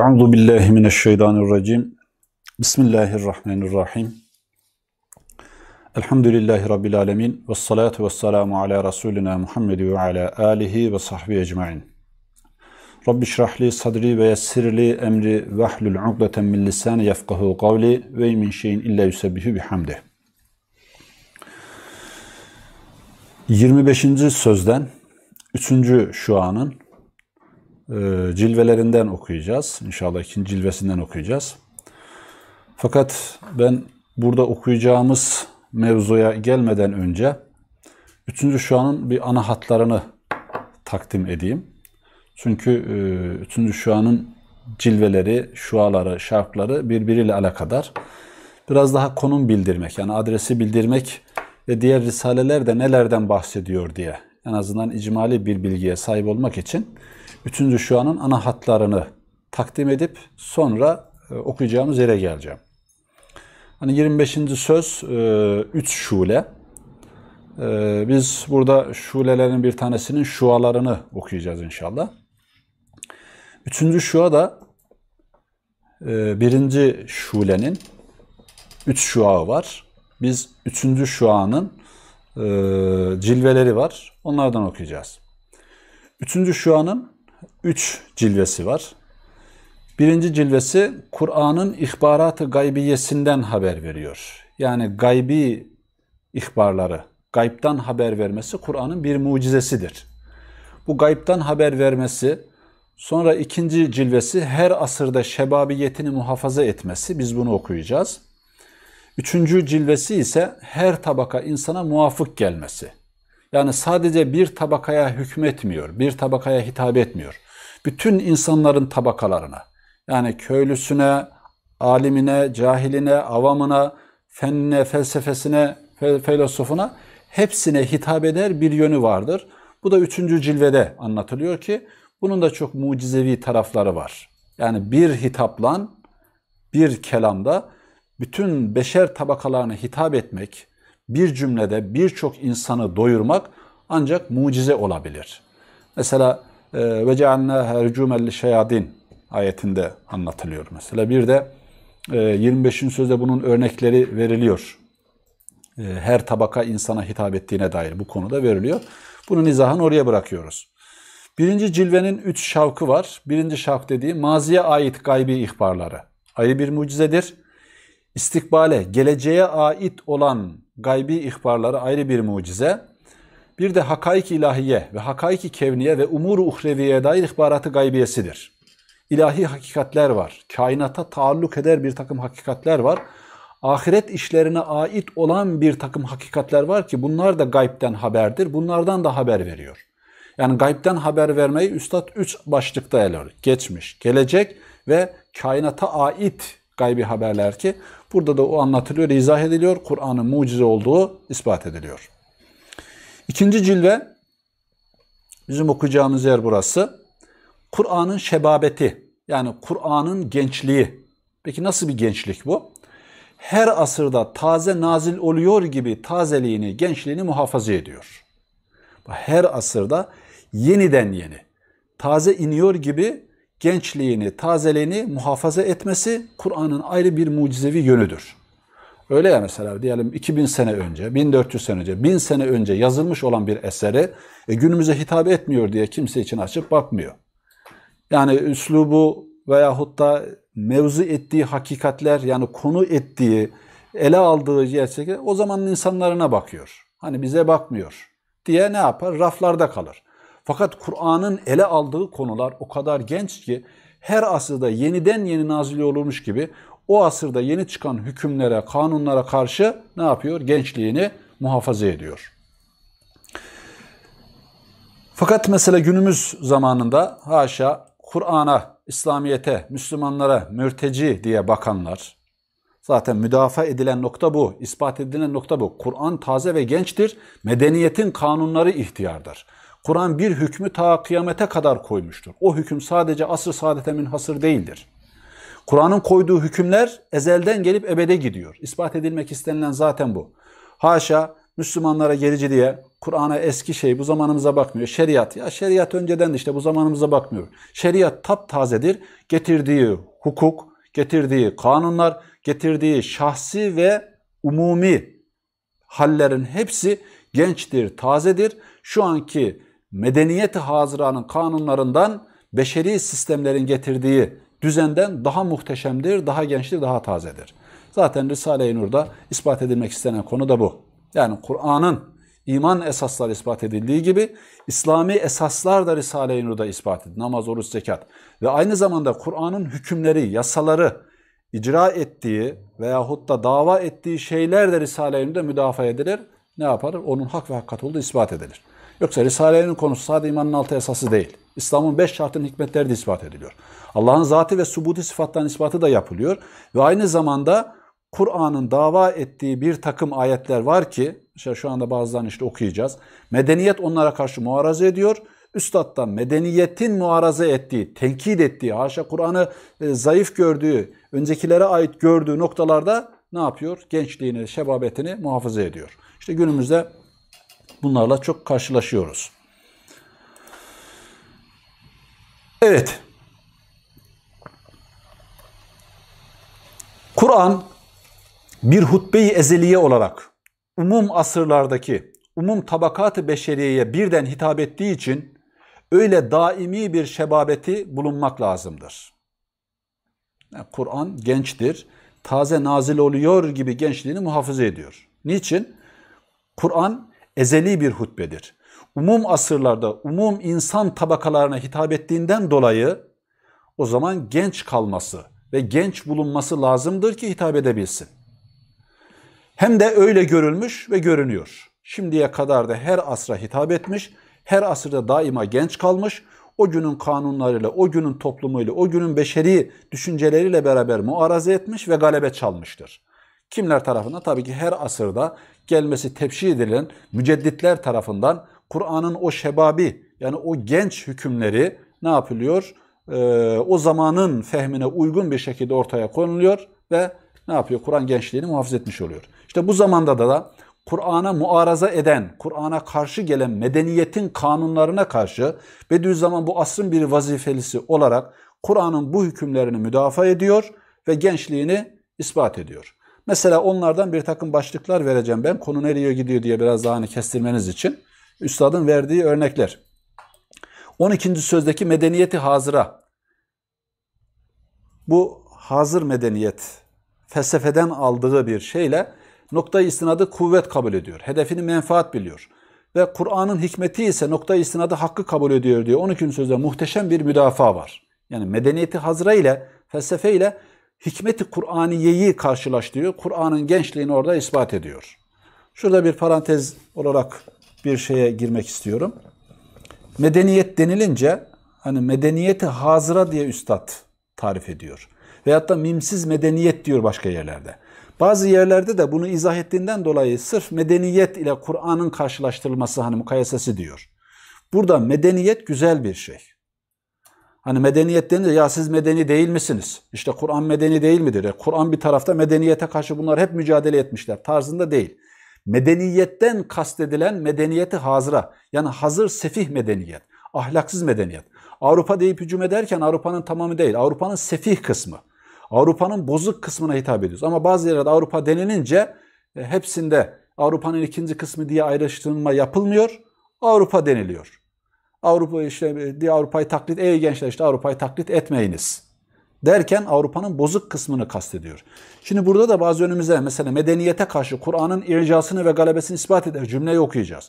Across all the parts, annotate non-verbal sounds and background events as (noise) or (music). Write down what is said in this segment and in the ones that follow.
Euzu billahi mineşşeytanirracim. Bismillahirrahmanirrahim. Elhamdülillahi rabbil alamin ve salatu vesselamu ala rasulina Muhammed ve ala alihi ve sahbi ecmaîn. Rabbi şrahli sadri ve yessirli emri ve hlul ukdeten min lisani yefkahu kavli ve min şeyin illa yusebbihu bihamdi. 25. sözden 3. şuanın ee, cilvelerinden okuyacağız. İnşallah ikinci cilvesinden okuyacağız. Fakat ben burada okuyacağımız mevzuya gelmeden önce üçüncü anın bir ana hatlarını takdim edeyim. Çünkü e, üçüncü anın cilveleri, şuaları, şarkları birbiriyle alakadar. Biraz daha konum bildirmek, yani adresi bildirmek ve diğer risaleler de nelerden bahsediyor diye en azından icmali bir bilgiye sahip olmak için üçüncü şuanın ana hatlarını takdim edip sonra e, okuyacağımız yere geleceğim. Hani 25. söz e, üç şule. E, biz burada şulelerin bir tanesinin şualarını okuyacağız inşallah. Üçüncü şua da e, birinci şulenin üç şua var. Biz üçüncü şuanın e, cilveleri var. Onlardan okuyacağız. Üçüncü şuanın üç cilvesi var. Birinci cilvesi Kur'an'ın ihbaratı gaybiyesinden haber veriyor. Yani gaybi ihbarları, gaybtan haber vermesi Kur'an'ın bir mucizesidir. Bu gaybtan haber vermesi, sonra ikinci cilvesi her asırda şebabiyetini muhafaza etmesi, biz bunu okuyacağız. Üçüncü cilvesi ise her tabaka insana muvafık gelmesi. Yani sadece bir tabakaya hükmetmiyor, bir tabakaya hitap etmiyor bütün insanların tabakalarına yani köylüsüne, alimine, cahiline, avamına, fennine, felsefesine, filosofuna hepsine hitap eder bir yönü vardır. Bu da üçüncü cilvede anlatılıyor ki bunun da çok mucizevi tarafları var. Yani bir hitaplan, bir kelamda bütün beşer tabakalarına hitap etmek, bir cümlede birçok insanı doyurmak ancak mucize olabilir. Mesela ee, ve cealnâhe rücûmen şeyadin ayetinde anlatılıyor mesela. Bir de 25. E, sözde bunun örnekleri veriliyor. E, her tabaka insana hitap ettiğine dair bu konuda veriliyor. Bunu nizahını oraya bırakıyoruz. Birinci cilvenin üç şavkı var. Birinci şavk dediği maziye ait gaybi ihbarları. Ayrı bir mucizedir. İstikbale, geleceğe ait olan gaybi ihbarları ayrı bir mucize bir de hakaik ilahiye ve hakaik kevniye ve umuru uhreviye dair ihbaratı gaybiyesidir. İlahi hakikatler var. Kainata taalluk eder bir takım hakikatler var. Ahiret işlerine ait olan bir takım hakikatler var ki bunlar da gaybden haberdir. Bunlardan da haber veriyor. Yani gaybden haber vermeyi Üstad 3 başlıkta ele alıyor. Geçmiş, gelecek ve kainata ait gaybi haberler ki burada da o anlatılıyor, izah ediliyor. Kur'an'ın mucize olduğu ispat ediliyor. İkinci cilve bizim okuyacağımız yer burası. Kur'an'ın şebabeti yani Kur'an'ın gençliği. Peki nasıl bir gençlik bu? Her asırda taze nazil oluyor gibi tazeliğini, gençliğini muhafaza ediyor. Her asırda yeniden yeni, taze iniyor gibi gençliğini, tazeliğini muhafaza etmesi Kur'an'ın ayrı bir mucizevi yönüdür. Öyle ya mesela diyelim 2000 sene önce, 1400 sene önce, 1000 sene önce yazılmış olan bir eseri e, günümüze hitap etmiyor diye kimse için açıp bakmıyor. Yani üslubu veyahut da mevzu ettiği hakikatler yani konu ettiği, ele aldığı gerçek, o zamanın insanlarına bakıyor. Hani bize bakmıyor diye ne yapar? Raflarda kalır. Fakat Kur'an'ın ele aldığı konular o kadar genç ki her asırda yeniden yeni nazil olurmuş gibi o asırda yeni çıkan hükümlere, kanunlara karşı ne yapıyor? Gençliğini muhafaza ediyor. Fakat mesela günümüz zamanında haşa Kur'an'a, İslamiyet'e, Müslümanlara mürteci diye bakanlar, zaten müdafaa edilen nokta bu, ispat edilen nokta bu. Kur'an taze ve gençtir, medeniyetin kanunları ihtiyardır. Kur'an bir hükmü ta kıyamete kadar koymuştur. O hüküm sadece asr saadete münhasır değildir. Kur'an'ın koyduğu hükümler ezelden gelip ebede gidiyor. İspat edilmek istenilen zaten bu. Haşa Müslümanlara gerici diye Kur'an'a eski şey bu zamanımıza bakmıyor. Şeriat ya şeriat önceden de işte bu zamanımıza bakmıyor. Şeriat taptazedir. Getirdiği hukuk, getirdiği kanunlar, getirdiği şahsi ve umumi hallerin hepsi gençtir, tazedir. Şu anki medeniyeti haziranın kanunlarından beşeri sistemlerin getirdiği düzenden daha muhteşemdir, daha gençtir, daha tazedir. Zaten Risale-i Nur'da ispat edilmek istenen konu da bu. Yani Kur'an'ın iman esasları ispat edildiği gibi İslami esaslar da Risale-i Nur'da ispat edildi. Namaz, oruç, zekat ve aynı zamanda Kur'an'ın hükümleri, yasaları icra ettiği veyahut da dava ettiği şeyler de Risale-i Nur'da müdafaa edilir. Ne yapar? Onun hak ve hakikat olduğu ispat edilir. Yoksa Risale-i Nur konusu sadece imanın altı esası değil. İslam'ın beş şartının hikmetleri de ispat ediliyor. Allah'ın zatı ve subuti sıfattan ispatı da yapılıyor. Ve aynı zamanda Kur'an'ın dava ettiği bir takım ayetler var ki, işte şu anda bazılarını işte okuyacağız. Medeniyet onlara karşı muaraza ediyor. Üstad'dan medeniyetin muaraza ettiği, tenkit ettiği, haşa Kur'an'ı e, zayıf gördüğü, öncekilere ait gördüğü noktalarda ne yapıyor? Gençliğini, şebabetini muhafaza ediyor. İşte günümüzde bunlarla çok karşılaşıyoruz. Evet. Kur'an bir hutbeyi ezeliye olarak umum asırlardaki umum tabakatı beşeriyeye birden hitap ettiği için öyle daimi bir şebabeti bulunmak lazımdır. Yani Kur'an gençtir. Taze nazil oluyor gibi gençliğini muhafaza ediyor. Niçin? Kur'an ezeli bir hutbedir umum asırlarda umum insan tabakalarına hitap ettiğinden dolayı o zaman genç kalması ve genç bulunması lazımdır ki hitap edebilsin. Hem de öyle görülmüş ve görünüyor. Şimdiye kadar da her asra hitap etmiş, her asırda daima genç kalmış, o günün kanunlarıyla, o günün toplumuyla, o günün beşeri düşünceleriyle beraber muaraza etmiş ve galebe çalmıştır. Kimler tarafından? Tabii ki her asırda gelmesi tepsi edilen mücedditler tarafından Kur'an'ın o şebabi yani o genç hükümleri ne yapılıyor? Ee, o zamanın fehmine uygun bir şekilde ortaya konuluyor ve ne yapıyor? Kur'an gençliğini muhafaza etmiş oluyor. İşte bu zamanda da, da Kur'an'a muaraza eden, Kur'an'a karşı gelen medeniyetin kanunlarına karşı Bediüzzaman bu asrın bir vazifelisi olarak Kur'an'ın bu hükümlerini müdafaa ediyor ve gençliğini ispat ediyor. Mesela onlardan bir takım başlıklar vereceğim ben. Konu nereye gidiyor diye biraz daha hani kestirmeniz için. Üstadın verdiği örnekler. 12. sözdeki medeniyeti hazıra. Bu hazır medeniyet felsefeden aldığı bir şeyle nokta istinadı kuvvet kabul ediyor. Hedefini menfaat biliyor. Ve Kur'an'ın hikmeti ise nokta istinadı hakkı kabul ediyor diyor. 12. sözde muhteşem bir müdafaa var. Yani medeniyeti hazıra ile felsefe ile hikmeti Kur'aniyeyi karşılaştırıyor. Kur'an'ın gençliğini orada ispat ediyor. Şurada bir parantez olarak bir şeye girmek istiyorum. Medeniyet denilince hani medeniyeti hazıra diye üstad tarif ediyor. Veyahut da mimsiz medeniyet diyor başka yerlerde. Bazı yerlerde de bunu izah ettiğinden dolayı sırf medeniyet ile Kur'an'ın karşılaştırılması hani mukayesesi diyor. Burada medeniyet güzel bir şey. Hani medeniyet denince ya siz medeni değil misiniz? İşte Kur'an medeni değil midir? E, Kur'an bir tarafta medeniyete karşı bunlar hep mücadele etmişler tarzında değil. Medeniyetten kastedilen medeniyeti hazıra yani hazır sefih medeniyet, ahlaksız medeniyet. Avrupa deyip hücum ederken Avrupa'nın tamamı değil, Avrupa'nın sefih kısmı. Avrupa'nın bozuk kısmına hitap ediyoruz. Ama bazı yerlerde Avrupa denilince e, hepsinde Avrupa'nın ikinci kısmı diye ayrıştırılma yapılmıyor. Avrupa deniliyor. Avrupa işte e, diye Avrupa'yı taklit ey gençler işte Avrupa'yı taklit etmeyiniz derken Avrupa'nın bozuk kısmını kastediyor. Şimdi burada da bazı önümüze mesela medeniyete karşı Kur'an'ın ircasını ve galebesini ispat eder cümleyi okuyacağız.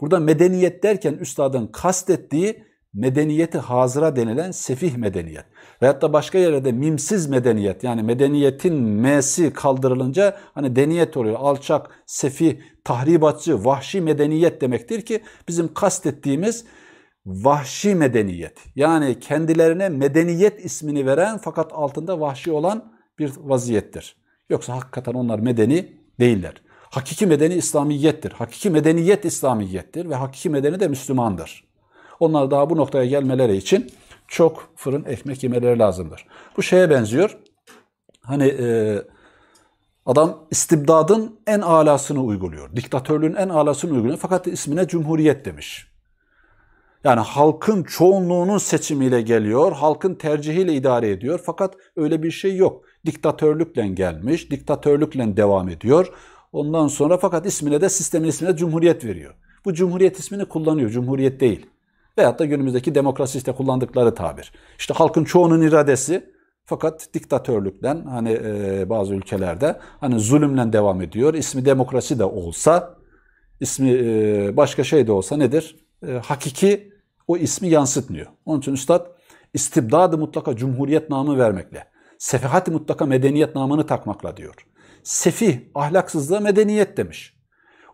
Burada medeniyet derken üstadın kastettiği medeniyeti hazıra denilen sefih medeniyet. Veyahut da başka yerde de mimsiz medeniyet yani medeniyetin m'si kaldırılınca hani deniyet oluyor. Alçak, sefih, tahribatçı, vahşi medeniyet demektir ki bizim kastettiğimiz vahşi medeniyet. Yani kendilerine medeniyet ismini veren fakat altında vahşi olan bir vaziyettir. Yoksa hakikaten onlar medeni değiller. Hakiki medeni İslamiyettir. Hakiki medeniyet İslamiyettir ve hakiki medeni de Müslümandır. Onlar daha bu noktaya gelmeleri için çok fırın ekmek yemeleri lazımdır. Bu şeye benziyor. Hani e, adam istibdadın en alasını uyguluyor. Diktatörlüğün en alasını uyguluyor. Fakat ismine cumhuriyet demiş. Yani halkın çoğunluğunun seçimiyle geliyor, halkın tercihiyle idare ediyor. Fakat öyle bir şey yok. Diktatörlükle gelmiş, diktatörlükle devam ediyor. Ondan sonra fakat ismine de sistemin ismine cumhuriyet veriyor. Bu cumhuriyet ismini kullanıyor, cumhuriyet değil. Veyahut da günümüzdeki demokrasi işte kullandıkları tabir. İşte halkın çoğunun iradesi fakat diktatörlükten hani e, bazı ülkelerde hani zulümle devam ediyor. İsmi demokrasi de olsa, ismi e, başka şey de olsa nedir? e, hakiki o ismi yansıtmıyor. Onun için üstad istibdadı mutlaka cumhuriyet namı vermekle, sefihati mutlaka medeniyet namını takmakla diyor. Sefih, ahlaksızlığa medeniyet demiş.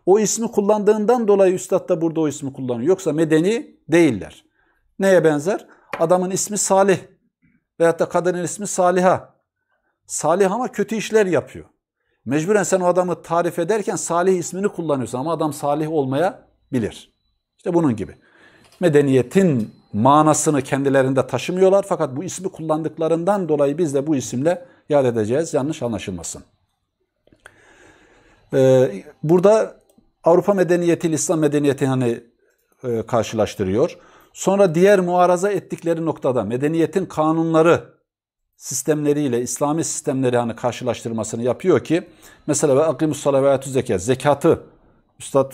O ismi kullandığından dolayı üstad da burada o ismi kullanıyor. Yoksa medeni değiller. Neye benzer? Adamın ismi Salih veyahut da kadının ismi Saliha. Salih ama kötü işler yapıyor. Mecburen sen o adamı tarif ederken Salih ismini kullanıyorsun ama adam Salih olmaya bilir. İşte bunun gibi. Medeniyetin manasını kendilerinde taşımıyorlar fakat bu ismi kullandıklarından dolayı biz de bu isimle yad edeceğiz. Yanlış anlaşılmasın. Ee, burada Avrupa medeniyeti İslam medeniyeti hani e, karşılaştırıyor. Sonra diğer muaraza ettikleri noktada medeniyetin kanunları sistemleriyle İslami sistemleri hani karşılaştırmasını yapıyor ki mesela ve akimus salavatü zekat zekatı Üstad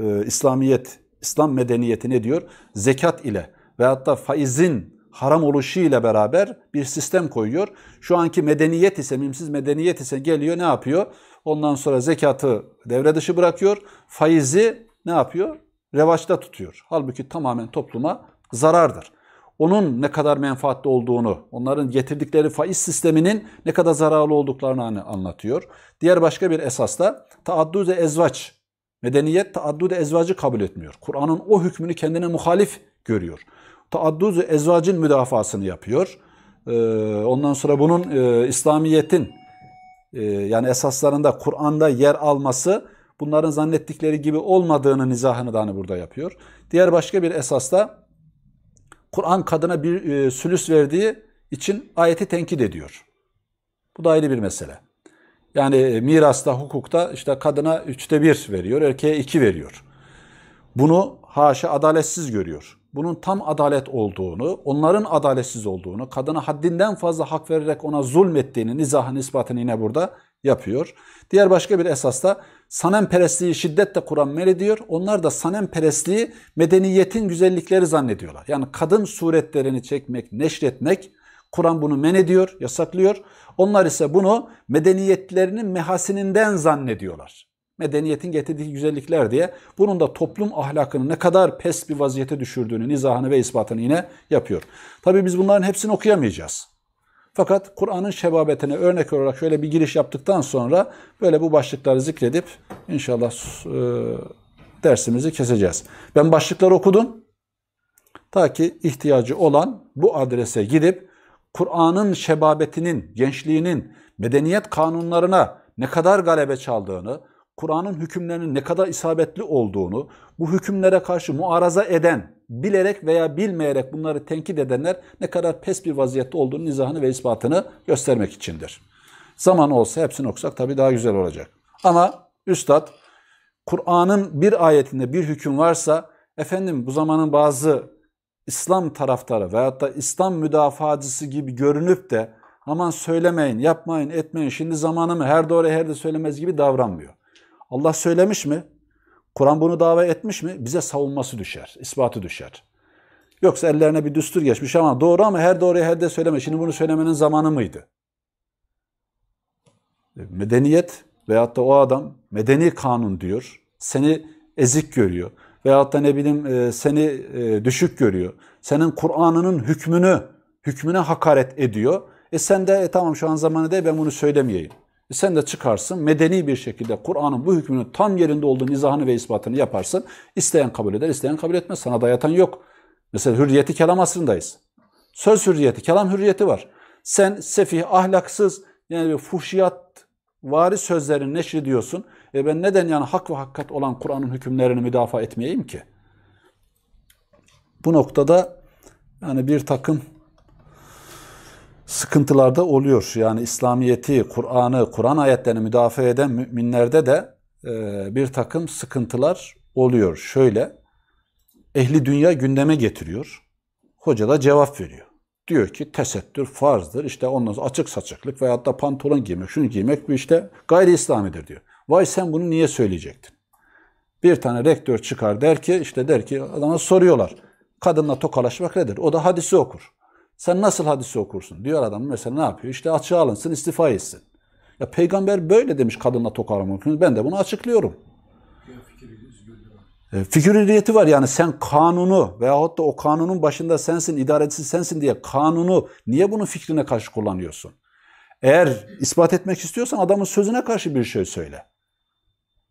e, İslamiyet İslam medeniyeti ne diyor? Zekat ile ve hatta faizin haram oluşu ile beraber bir sistem koyuyor. Şu anki medeniyet ise, mimsiz medeniyet ise geliyor ne yapıyor? Ondan sonra zekatı devre dışı bırakıyor. Faizi ne yapıyor? Revaçta tutuyor. Halbuki tamamen topluma zarardır. Onun ne kadar menfaatli olduğunu, onların getirdikleri faiz sisteminin ne kadar zararlı olduklarını anlatıyor. Diğer başka bir esas da taadduz-ı ezvaç Medeniyet taaddud ezvacı kabul etmiyor. Kur'an'ın o hükmünü kendine muhalif görüyor. Taaddud ezvacın müdafasını yapıyor. Ee, ondan sonra bunun e, İslamiyet'in e, yani esaslarında Kur'an'da yer alması bunların zannettikleri gibi olmadığını nizahını da hani burada yapıyor. Diğer başka bir esas da Kur'an kadına bir e, sülüs verdiği için ayeti tenkit ediyor. Bu da ayrı bir mesele. Yani mirasta, hukukta işte kadına üçte bir veriyor, erkeğe iki veriyor. Bunu haşa adaletsiz görüyor. Bunun tam adalet olduğunu, onların adaletsiz olduğunu, kadına haddinden fazla hak vererek ona zulmettiğini, nizahını, ispatını yine burada yapıyor. Diğer başka bir esas da sanemperestliği şiddetle Kur'an men ediyor. Onlar da sanemperestliği medeniyetin güzellikleri zannediyorlar. Yani kadın suretlerini çekmek, neşretmek Kur'an bunu men ediyor, yasaklıyor. Onlar ise bunu medeniyetlerinin mehasininden zannediyorlar. Medeniyetin getirdiği güzellikler diye bunun da toplum ahlakını ne kadar pes bir vaziyete düşürdüğünü, nizahını ve ispatını yine yapıyor. Tabii biz bunların hepsini okuyamayacağız. Fakat Kur'an'ın şebabetine örnek olarak şöyle bir giriş yaptıktan sonra böyle bu başlıkları zikredip inşallah e, dersimizi keseceğiz. Ben başlıkları okudum. Ta ki ihtiyacı olan bu adrese gidip Kur'an'ın şebabetinin, gençliğinin medeniyet kanunlarına ne kadar galebe çaldığını, Kur'an'ın hükümlerinin ne kadar isabetli olduğunu, bu hükümlere karşı muaraza eden, bilerek veya bilmeyerek bunları tenkit edenler ne kadar pes bir vaziyette olduğunu izahını ve ispatını göstermek içindir. Zaman olsa hepsini okusak tabii daha güzel olacak. Ama üstad Kur'an'ın bir ayetinde bir hüküm varsa efendim bu zamanın bazı İslam taraftarı veyahut da İslam müdafacısı gibi görünüp de aman söylemeyin, yapmayın, etmeyin, şimdi zamanı mı, her doğru her de söylemez gibi davranmıyor. Allah söylemiş mi? Kur'an bunu dava etmiş mi? Bize savunması düşer, ispatı düşer. Yoksa ellerine bir düstur geçmiş ama doğru ama her doğruyu her de söyleme. Şimdi bunu söylemenin zamanı mıydı? E, medeniyet veyahut da o adam medeni kanun diyor. Seni ezik görüyor veyahut da ne bileyim e, seni e, düşük görüyor. Senin Kur'an'ının hükmünü, hükmüne hakaret ediyor. E sen de e, tamam şu an zamanı değil ben bunu söylemeyeyim. E sen de çıkarsın medeni bir şekilde Kur'an'ın bu hükmünün tam yerinde olduğu nizahını ve ispatını yaparsın. İsteyen kabul eder, isteyen kabul etmez. Sana dayatan yok. Mesela hürriyeti kelam asrındayız. Söz hürriyeti, kelam hürriyeti var. Sen sefih, ahlaksız, yani fuhşiyat vari sözlerin neşri diyorsun. E ben neden yani hak ve hakikat olan Kur'an'ın hükümlerini müdafaa etmeyeyim ki? Bu noktada yani bir takım sıkıntılar da oluyor. Yani İslamiyeti, Kur'an'ı, Kur'an ayetlerini müdafaa eden müminlerde de e, bir takım sıkıntılar oluyor. Şöyle, ehli dünya gündeme getiriyor. Hoca da cevap veriyor. Diyor ki tesettür farzdır. İşte ondan sonra açık saçıklık veyahut da pantolon giymek, şunu giymek bu işte gayri İslamidir diyor. Vay sen bunu niye söyleyecektin? Bir tane rektör çıkar der ki işte der ki adama soruyorlar. Kadınla tokalaşmak nedir? O da hadisi okur. Sen nasıl hadisi okursun? Diyor adam mesela ne yapıyor? İşte açığa alınsın istifa etsin. Ya peygamber böyle demiş kadınla tokalaşmak. Ben de bunu açıklıyorum. E, fikir hürriyeti var yani sen kanunu veyahut da o kanunun başında sensin, idarecisi sensin diye kanunu niye bunun fikrine karşı kullanıyorsun? Eğer ispat etmek istiyorsan adamın sözüne karşı bir şey söyle.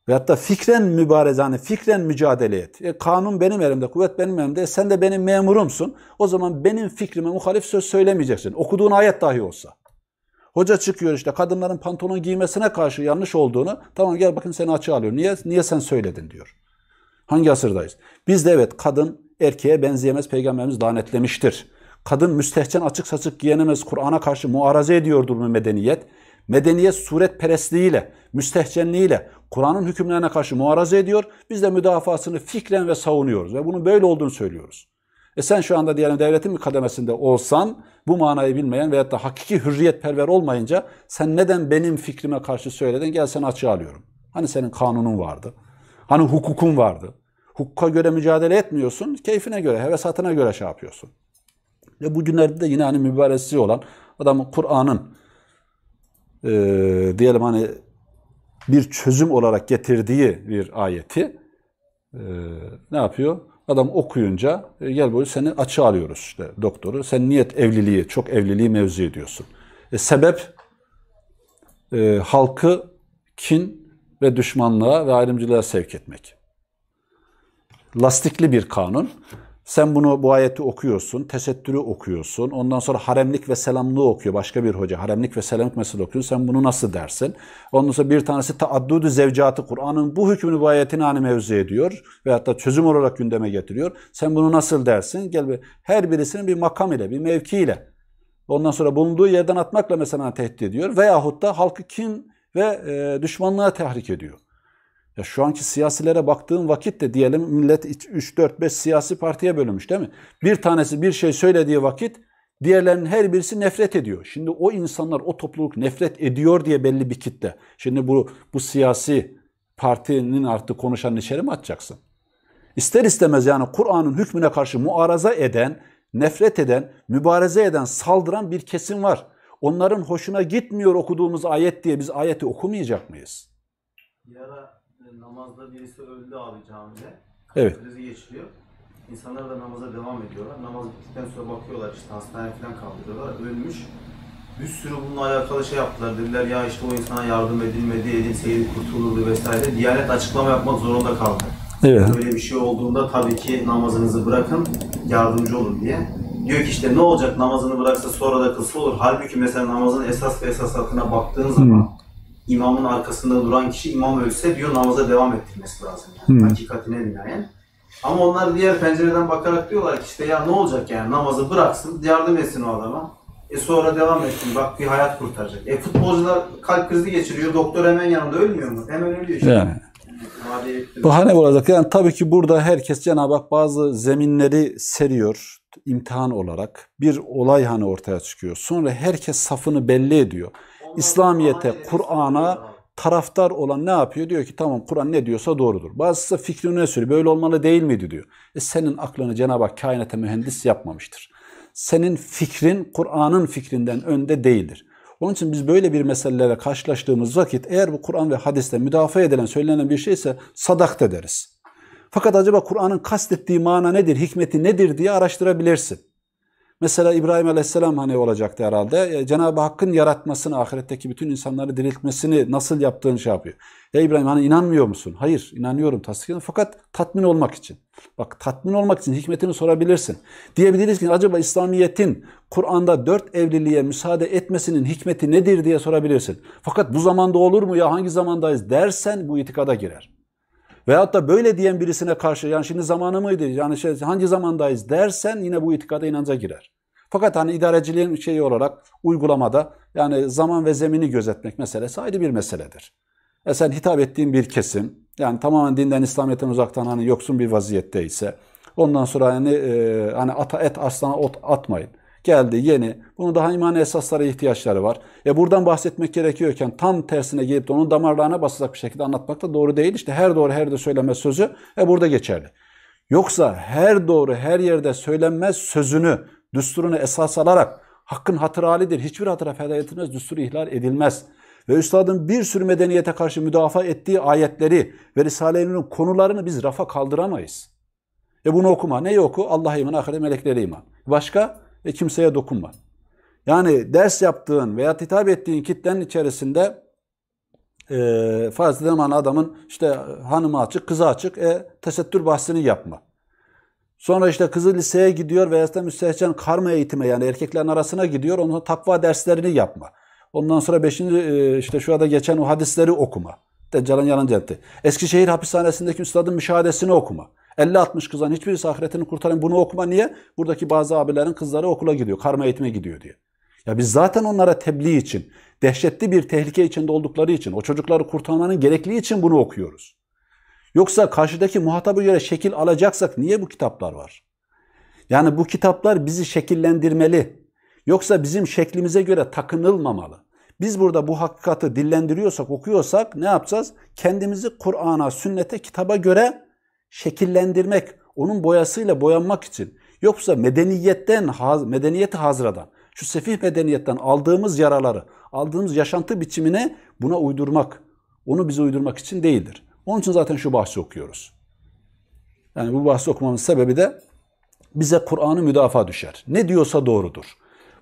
Ve hatta fikren mübarezane, fikren mücadele et. E, kanun benim elimde, kuvvet benim elimde. E, sen de benim memurumsun. O zaman benim fikrime muhalif söz söylemeyeceksin. Okuduğun ayet dahi olsa. Hoca çıkıyor işte kadınların pantolon giymesine karşı yanlış olduğunu. Tamam gel bakın seni açığa alıyor. Niye, niye sen söyledin diyor. Hangi asırdayız? Biz de evet kadın erkeğe benzeyemez peygamberimiz lanetlemiştir. Kadın müstehcen açık saçık giyenemez Kur'an'a karşı muaraza ediyordur mu medeniyet medeniyet suret suretperestliğiyle, müstehcenliğiyle Kur'an'ın hükümlerine karşı muaraza ediyor. Biz de müdafasını fikren ve savunuyoruz ve bunun böyle olduğunu söylüyoruz. E sen şu anda diyelim devletin bir kademesinde olsan bu manayı bilmeyen veyahut da hakiki hürriyet perver olmayınca sen neden benim fikrime karşı söyledin gel seni açığa alıyorum. Hani senin kanunun vardı. Hani hukukun vardı. Hukuka göre mücadele etmiyorsun. Keyfine göre, hevesatına göre şey yapıyorsun. Ve bugünlerde de yine hani mübaresi olan adamın Kur'an'ın e, diyelim hani bir çözüm olarak getirdiği bir ayeti e, ne yapıyor? Adam okuyunca e, gel boyu seni açığa alıyoruz işte doktoru. Sen niyet evliliği, çok evliliği mevzu ediyorsun. E, sebep e, halkı kin ve düşmanlığa ve ayrımcılığa sevk etmek. Lastikli bir kanun. Sen bunu bu ayeti okuyorsun, tesettürü okuyorsun. Ondan sonra haremlik ve selamlığı okuyor başka bir hoca. Haremlik ve selamlık meselesi okuyorsun. Sen bunu nasıl dersin? Ondan sonra bir tanesi taaddudu zevcatı Kur'an'ın bu hükmünü bu ayetini hani mevzu ediyor. Veyahut da çözüm olarak gündeme getiriyor. Sen bunu nasıl dersin? Gel bir, her birisinin bir makam ile, bir mevki ile. Ondan sonra bulunduğu yerden atmakla mesela tehdit ediyor. Veyahut da halkı kin ve e, düşmanlığa tahrik ediyor. Ya şu anki siyasilere baktığın vakit de diyelim millet 3 4 5 siyasi partiye bölünmüş değil mi? Bir tanesi bir şey söylediği vakit diğerlerinin her birisi nefret ediyor. Şimdi o insanlar o topluluk nefret ediyor diye belli bir kitle. Şimdi bu bu siyasi partinin artık konuşan içeri mi atacaksın? İster istemez yani Kur'an'ın hükmüne karşı muaraza eden, nefret eden, mübareze eden, saldıran bir kesim var. Onların hoşuna gitmiyor okuduğumuz ayet diye biz ayeti okumayacak mıyız? Ya ee, namazda birisi öldü abi camide. Evet. Krizi geçiriyor. İnsanlar da namaza devam ediyorlar. Namaz bittikten sonra bakıyorlar işte hastaneye falan kaldırıyorlar. Ölmüş. Bir sürü bununla alakalı şey yaptılar. Dediler ya işte o insana yardım edilmedi, edilseydi kurtulurdu vesaire. Diyanet açıklama yapmak zorunda kaldı. Evet. Böyle bir şey olduğunda tabii ki namazınızı bırakın, yardımcı olun diye. Diyor ki işte ne olacak namazını bıraksa sonra da kılsa olur. Halbuki mesela namazın esas ve esasatına baktığın zaman hmm imamın arkasında duran kişi imam ölse diyor namaza devam ettirmesi lazım yani. Hmm. Hakikatine binaen. Ama onlar diğer pencereden bakarak diyorlar ki işte ya ne olacak yani namazı bıraksın, yardım etsin o adama. E sonra devam etsin bak bir hayat kurtaracak. E futbolcular kalp krizi geçiriyor, doktor hemen yanında ölmüyor mu? Hemen ölüyor işte. Yani. Bahane olacak. Yani tabii ki burada herkes Cenab-ı Hak bazı zeminleri seriyor imtihan olarak. Bir olay hani ortaya çıkıyor. Sonra herkes safını belli ediyor. İslamiyete, Kur'an'a taraftar olan ne yapıyor? Diyor ki tamam Kur'an ne diyorsa doğrudur. Bazısı fikrini öne sürüyor. Böyle olmalı değil miydi diyor. E senin aklını Cenab-ı Hak kainata mühendis yapmamıştır. Senin fikrin Kur'an'ın fikrinden önde değildir. Onun için biz böyle bir meselelere karşılaştığımız vakit eğer bu Kur'an ve hadiste müdafaa edilen, söylenen bir şeyse sadakta deriz. Fakat acaba Kur'an'ın kastettiği mana nedir, hikmeti nedir diye araştırabilirsin. Mesela İbrahim Aleyhisselam hani olacaktı herhalde. E, Cenab-ı Hakk'ın yaratmasını, ahiretteki bütün insanları diriltmesini nasıl yaptığını şey yapıyor. Ya İbrahim hani inanmıyor musun? Hayır inanıyorum tasdik fakat tatmin olmak için. Bak tatmin olmak için hikmetini sorabilirsin. Diyebiliriz ki acaba İslamiyet'in Kur'an'da dört evliliğe müsaade etmesinin hikmeti nedir diye sorabilirsin. Fakat bu zamanda olur mu ya hangi zamandayız dersen bu itikada girer. Veyahut da böyle diyen birisine karşı yani şimdi zamanı mıydı? Yani şey, hangi zamandayız dersen yine bu itikada inanca girer. Fakat hani idareciliğin şeyi olarak uygulamada yani zaman ve zemini gözetmek meselesi ayrı bir meseledir. E sen hitap ettiğin bir kesim yani tamamen dinden İslamiyet'ten uzaktan hani yoksun bir vaziyette ise ondan sonra hani e, hani ata et aslana ot atmayın geldi yeni. Bunun daha imani esaslara ihtiyaçları var. E buradan bahsetmek gerekiyorken tam tersine gelip de onun damarlarına basacak bir şekilde anlatmak da doğru değil. İşte her doğru her de söylenmez sözü e burada geçerli. Yoksa her doğru her yerde söylenmez sözünü, düsturunu esas alarak hakkın hatıralidir. Hiçbir hatıra feda edilmez, düstur ihlal edilmez. Ve üstadın bir sürü medeniyete karşı müdafaa ettiği ayetleri ve Risale-i konularını biz rafa kaldıramayız. E bunu okuma. Neyi oku? Allah'a iman, ahire, melekleri iman. Başka? ve kimseye dokunma. Yani ders yaptığın veya hitap ettiğin kitlenin içerisinde e, farz zaman adamın işte hanımı açık, kızı açık, e, tesettür bahsini yapma. Sonra işte kızı liseye gidiyor veya da müstehcen karma eğitime yani erkeklerin arasına gidiyor. onun takva derslerini yapma. Ondan sonra beşinci e, işte şu anda geçen o hadisleri okuma. Deccal'ın yalan cenneti. Eskişehir hapishanesindeki üstadın müşahadesini okuma. 50-60 kızan hiçbirisi ahiretini kurtarın. bunu okuma niye? Buradaki bazı abilerin kızları okula gidiyor, karma eğitime gidiyor diye. Ya biz zaten onlara tebliğ için, dehşetli bir tehlike içinde oldukları için, o çocukları kurtarmanın gerekliği için bunu okuyoruz. Yoksa karşıdaki muhatabı göre şekil alacaksak niye bu kitaplar var? Yani bu kitaplar bizi şekillendirmeli. Yoksa bizim şeklimize göre takınılmamalı. Biz burada bu hakikati dillendiriyorsak, okuyorsak ne yapacağız? Kendimizi Kur'an'a, sünnete, kitaba göre şekillendirmek, onun boyasıyla boyanmak için. Yoksa medeniyetten, medeniyeti hazradan, şu sefih medeniyetten aldığımız yaraları, aldığımız yaşantı biçimine buna uydurmak, onu bize uydurmak için değildir. Onun için zaten şu bahsi okuyoruz. Yani bu bahsi okumamın sebebi de bize Kur'an'ı müdafaa düşer. Ne diyorsa doğrudur.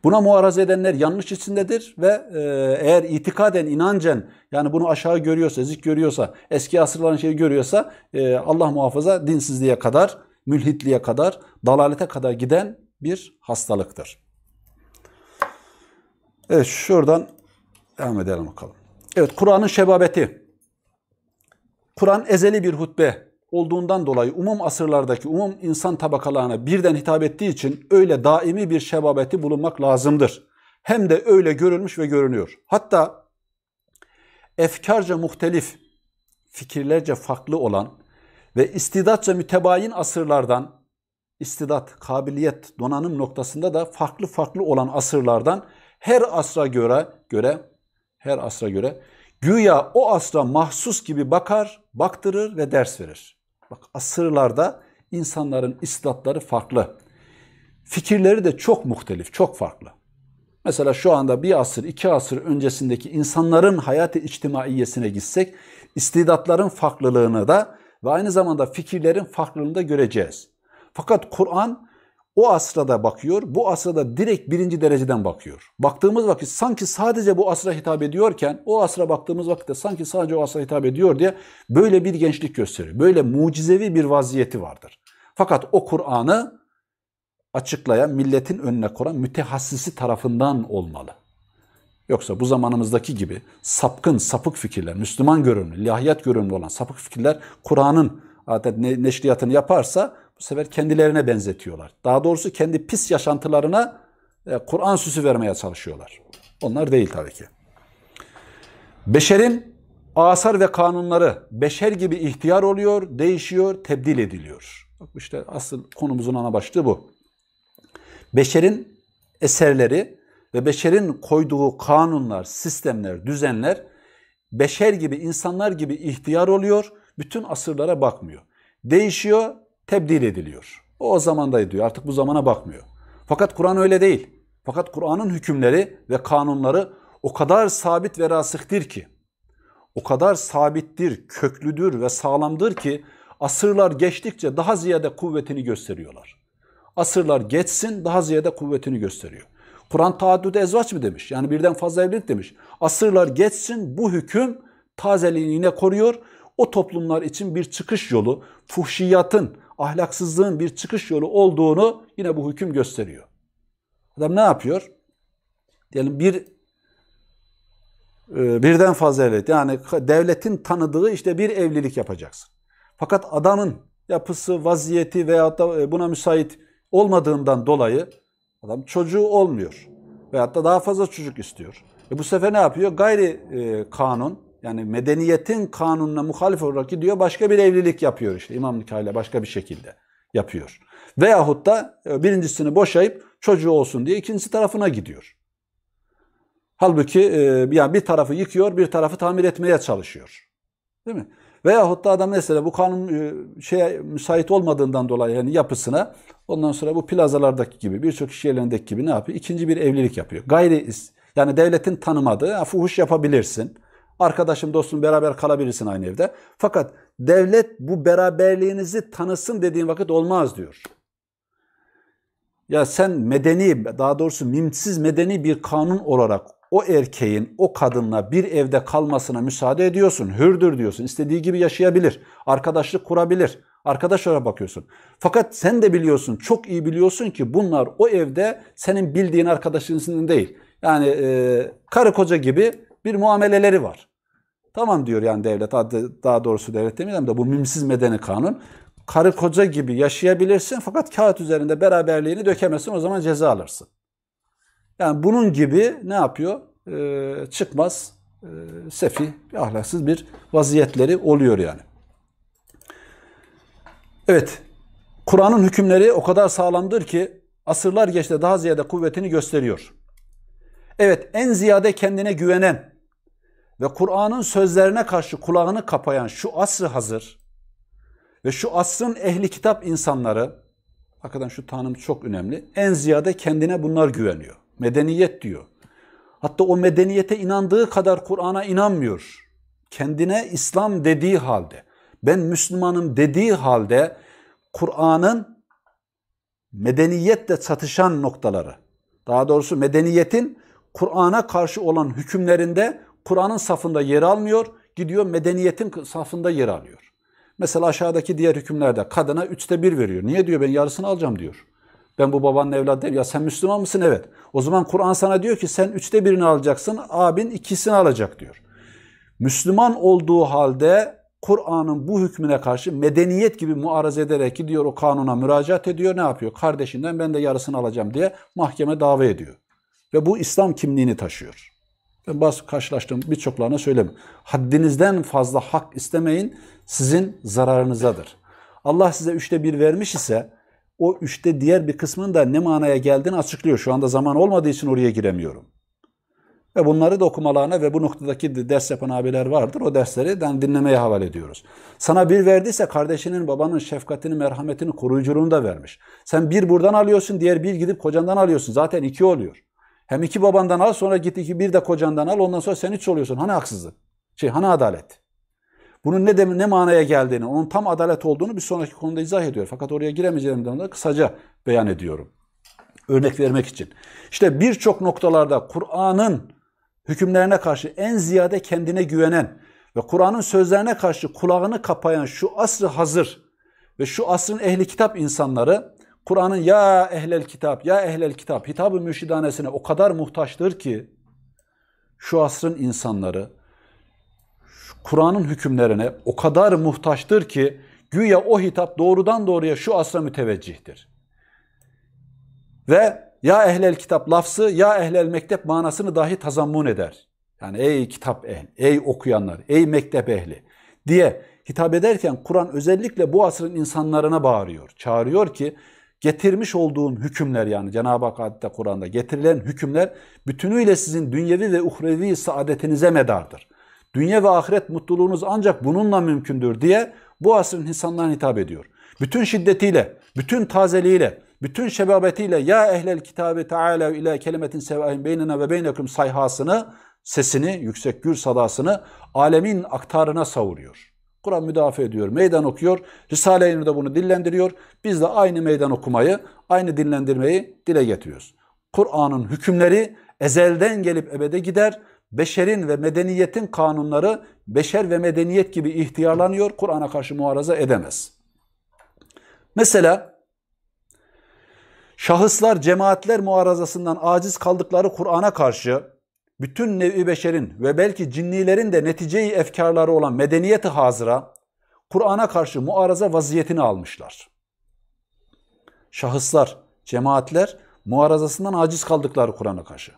Buna muaraza edenler yanlış içindedir ve e, eğer itikaden, inancen yani bunu aşağı görüyorsa, zik görüyorsa, eski asırların şeyi görüyorsa e, Allah muhafaza dinsizliğe kadar, mülhitliğe kadar, dalalete kadar giden bir hastalıktır. Evet şuradan devam edelim bakalım. Evet Kur'an'ın şebabeti. Kur'an ezeli bir hutbe olduğundan dolayı umum asırlardaki umum insan tabakalarına birden hitap ettiği için öyle daimi bir şebabeti bulunmak lazımdır. Hem de öyle görülmüş ve görünüyor. Hatta efkarca muhtelif, fikirlerce farklı olan ve istidatça mütebayin asırlardan, istidat, kabiliyet, donanım noktasında da farklı farklı olan asırlardan her asra göre göre her asra göre güya o asra mahsus gibi bakar, baktırır ve ders verir. Bak asırlarda insanların istatları farklı. Fikirleri de çok muhtelif, çok farklı. Mesela şu anda bir asır, iki asır öncesindeki insanların hayatı içtimaiyesine gitsek, istidatların farklılığını da ve aynı zamanda fikirlerin farklılığını da göreceğiz. Fakat Kur'an o asra da bakıyor, bu asra da direkt birinci dereceden bakıyor. Baktığımız vakit sanki sadece bu asra hitap ediyorken, o asra baktığımız vakitte sanki sadece o asra hitap ediyor diye böyle bir gençlik gösteriyor. Böyle mucizevi bir vaziyeti vardır. Fakat o Kur'an'ı açıklayan, milletin önüne koran mütehassisi tarafından olmalı. Yoksa bu zamanımızdaki gibi sapkın, sapık fikirler, Müslüman görünümlü, lahiyat görünümlü olan sapık fikirler Kur'an'ın adet neşriyatını yaparsa bu sefer kendilerine benzetiyorlar. Daha doğrusu kendi pis yaşantılarına e, Kur'an süsü vermeye çalışıyorlar. Onlar değil tabii ki. Beşerin asar ve kanunları beşer gibi ihtiyar oluyor, değişiyor, tebdil ediliyor. Bak işte asıl konumuzun ana başlığı bu. Beşerin eserleri ve beşerin koyduğu kanunlar, sistemler, düzenler beşer gibi, insanlar gibi ihtiyar oluyor, bütün asırlara bakmıyor. Değişiyor, tebdil ediliyor. O, o zamanda diyor artık bu zamana bakmıyor. Fakat Kur'an öyle değil. Fakat Kur'an'ın hükümleri ve kanunları o kadar sabit ve rasıhtır ki, o kadar sabittir, köklüdür ve sağlamdır ki asırlar geçtikçe daha ziyade kuvvetini gösteriyorlar. Asırlar geçsin daha ziyade kuvvetini gösteriyor. Kur'an taaddüde ezvaç mı demiş? Yani birden fazla evlilik demiş. Asırlar geçsin bu hüküm tazeliğini yine koruyor. O toplumlar için bir çıkış yolu, fuhşiyatın, ahlaksızlığın bir çıkış yolu olduğunu yine bu hüküm gösteriyor. Adam ne yapıyor? Diyelim bir e, birden fazla evlilik yani devletin tanıdığı işte bir evlilik yapacaksın. Fakat adamın yapısı, vaziyeti veyahut da e, buna müsait olmadığından dolayı adam çocuğu olmuyor. Veyahut da daha fazla çocuk istiyor. E bu sefer ne yapıyor? Gayri e, kanun yani medeniyetin kanununa muhalif olarak gidiyor başka bir evlilik yapıyor işte imam nikahıyla başka bir şekilde yapıyor. Veyahut da e, birincisini boşayıp çocuğu olsun diye ikinci tarafına gidiyor. Halbuki e, yani bir tarafı yıkıyor bir tarafı tamir etmeye çalışıyor. Değil mi? Veyahut da adam mesela bu kanun e, şeye müsait olmadığından dolayı yani yapısına ondan sonra bu plazalardaki gibi birçok iş yerlerindeki gibi ne yapıyor? İkinci bir evlilik yapıyor. Gayri yani devletin tanımadığı fuhuş yapabilirsin. Arkadaşım, dostum beraber kalabilirsin aynı evde. Fakat devlet bu beraberliğinizi tanısın dediğin vakit olmaz diyor. Ya sen medeni, daha doğrusu mimsiz medeni bir kanun olarak o erkeğin o kadınla bir evde kalmasına müsaade ediyorsun. Hürdür diyorsun. İstediği gibi yaşayabilir. Arkadaşlık kurabilir. Arkadaşlara bakıyorsun. Fakat sen de biliyorsun, çok iyi biliyorsun ki bunlar o evde senin bildiğin arkadaşının değil. Yani e, karı koca gibi bir muameleleri var. Tamam diyor yani devlet, daha doğrusu devlet demeyelim de bu mimsiz medeni kanun. Karı koca gibi yaşayabilirsin fakat kağıt üzerinde beraberliğini dökemezsin o zaman ceza alırsın. Yani bunun gibi ne yapıyor? Ee, çıkmaz, e, sefih, ahlaksız bir vaziyetleri oluyor yani. Evet, Kur'an'ın hükümleri o kadar sağlamdır ki asırlar geçti daha ziyade kuvvetini gösteriyor. Evet, en ziyade kendine güvenen, ve Kur'an'ın sözlerine karşı kulağını kapayan şu asrı hazır ve şu asrın ehli kitap insanları hakikaten şu tanım çok önemli. En ziyade kendine bunlar güveniyor. Medeniyet diyor. Hatta o medeniyete inandığı kadar Kur'an'a inanmıyor. Kendine İslam dediği halde, ben Müslümanım dediği halde Kur'an'ın medeniyetle çatışan noktaları, daha doğrusu medeniyetin Kur'an'a karşı olan hükümlerinde Kur'an'ın safında yer almıyor, gidiyor medeniyetin safında yer alıyor. Mesela aşağıdaki diğer hükümlerde kadına üçte bir veriyor. Niye diyor ben yarısını alacağım diyor. Ben bu babanın evladı değil. Ya sen Müslüman mısın? Evet. O zaman Kur'an sana diyor ki sen üçte birini alacaksın, abin ikisini alacak diyor. Müslüman olduğu halde Kur'an'ın bu hükmüne karşı medeniyet gibi muarız ederek gidiyor o kanuna müracaat ediyor. Ne yapıyor? Kardeşinden ben de yarısını alacağım diye mahkeme dava ediyor. Ve bu İslam kimliğini taşıyor bazı karşılaştığım birçoklarına söyleyeyim. Haddinizden fazla hak istemeyin. Sizin zararınızadır. Allah size üçte bir vermiş ise o üçte diğer bir kısmının da ne manaya geldiğini açıklıyor. Şu anda zaman olmadığı için oraya giremiyorum. Ve bunları da okumalarına ve bu noktadaki ders yapan abiler vardır. O dersleri yani dinlemeye havale ediyoruz. Sana bir verdiyse kardeşinin, babanın şefkatini, merhametini, koruyuculuğunu da vermiş. Sen bir buradan alıyorsun, diğer bir gidip kocandan alıyorsun. Zaten iki oluyor. Hem iki babandan al sonra git iki bir de kocandan al ondan sonra sen üç oluyorsun. Hani haksızlık? Şey hani adalet? Bunun ne demin ne manaya geldiğini, onun tam adalet olduğunu bir sonraki konuda izah ediyor. Fakat oraya giremeyeceğimden de kısaca beyan ediyorum. Örnek vermek için. İşte birçok noktalarda Kur'an'ın hükümlerine karşı en ziyade kendine güvenen ve Kur'an'ın sözlerine karşı kulağını kapayan şu asrı hazır ve şu asrın ehli kitap insanları Kur'an'ın ya ehlel kitap, ya ehlel kitap hitabı müşidanesine o kadar muhtaçtır ki şu asrın insanları Kur'an'ın hükümlerine o kadar muhtaçtır ki güya o hitap doğrudan doğruya şu asra müteveccihtir. Ve ya ehlel kitap lafzı ya ehlel mektep manasını dahi tazammun eder. Yani ey kitap ehli, ey okuyanlar, ey mektep ehli diye hitap ederken Kur'an özellikle bu asrın insanlarına bağırıyor, çağırıyor ki getirmiş olduğun hükümler yani Cenab-ı Hak adeta Kur'an'da getirilen hükümler bütünüyle sizin dünyevi ve uhrevi saadetinize medardır. Dünya ve ahiret mutluluğunuz ancak bununla mümkündür diye bu asrın insanlarına hitap ediyor. Bütün şiddetiyle, bütün tazeliğiyle, bütün şebabetiyle ya ehlel kitabı teala ile kelimetin sevahin beynine ve beynekum sayhasını, sesini, yüksek gür sadasını alemin aktarına savuruyor. Kur'an müdafaa ediyor, meydan okuyor. Risale-i Nur'da bunu dillendiriyor. Biz de aynı meydan okumayı, aynı dinlendirmeyi dile getiriyoruz. Kur'an'ın hükümleri ezelden gelip ebede gider. Beşerin ve medeniyetin kanunları beşer ve medeniyet gibi ihtiyarlanıyor. Kur'an'a karşı muharaza edemez. Mesela şahıslar cemaatler muharazasından aciz kaldıkları Kur'an'a karşı bütün nevi beşerin ve belki cinnilerin de neticeyi efkarları olan medeniyeti hazıra, Kur'an'a karşı muaraza vaziyetini almışlar. Şahıslar, cemaatler muarazasından aciz kaldıkları Kur'an'a karşı.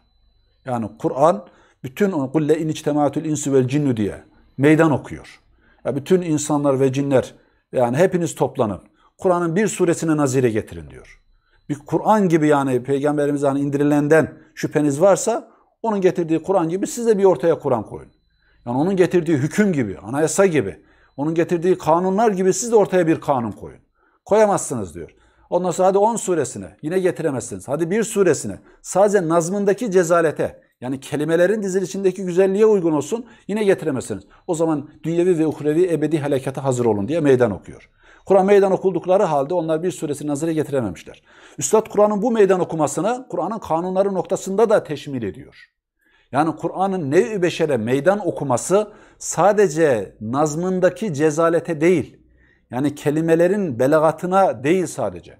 Yani Kur'an bütün kulle in içtemaatül insü vel cinnü diye meydan okuyor. Ya bütün insanlar ve cinler yani hepiniz toplanın. Kur'an'ın bir suresine nazire getirin diyor. Bir Kur'an gibi yani peygamberimize hani indirilenden şüpheniz varsa onun getirdiği Kur'an gibi siz de bir ortaya Kur'an koyun. Yani onun getirdiği hüküm gibi, anayasa gibi, onun getirdiği kanunlar gibi siz de ortaya bir kanun koyun. Koyamazsınız diyor. Ondan sonra hadi 10 suresine yine getiremezsiniz. Hadi bir suresine sadece nazmındaki cezalete yani kelimelerin dizilişindeki güzelliğe uygun olsun yine getiremezsiniz. O zaman dünyevi ve uhrevi ebedi helakata hazır olun diye meydan okuyor. Kur'an meydan okuldukları halde onlar bir suresi nazire getirememişler. Üstad Kur'an'ın bu meydan okumasını Kur'an'ın kanunları noktasında da teşmil ediyor. Yani Kur'an'ın nev-i beşere meydan okuması sadece nazmındaki cezalete değil, yani kelimelerin belagatına değil sadece.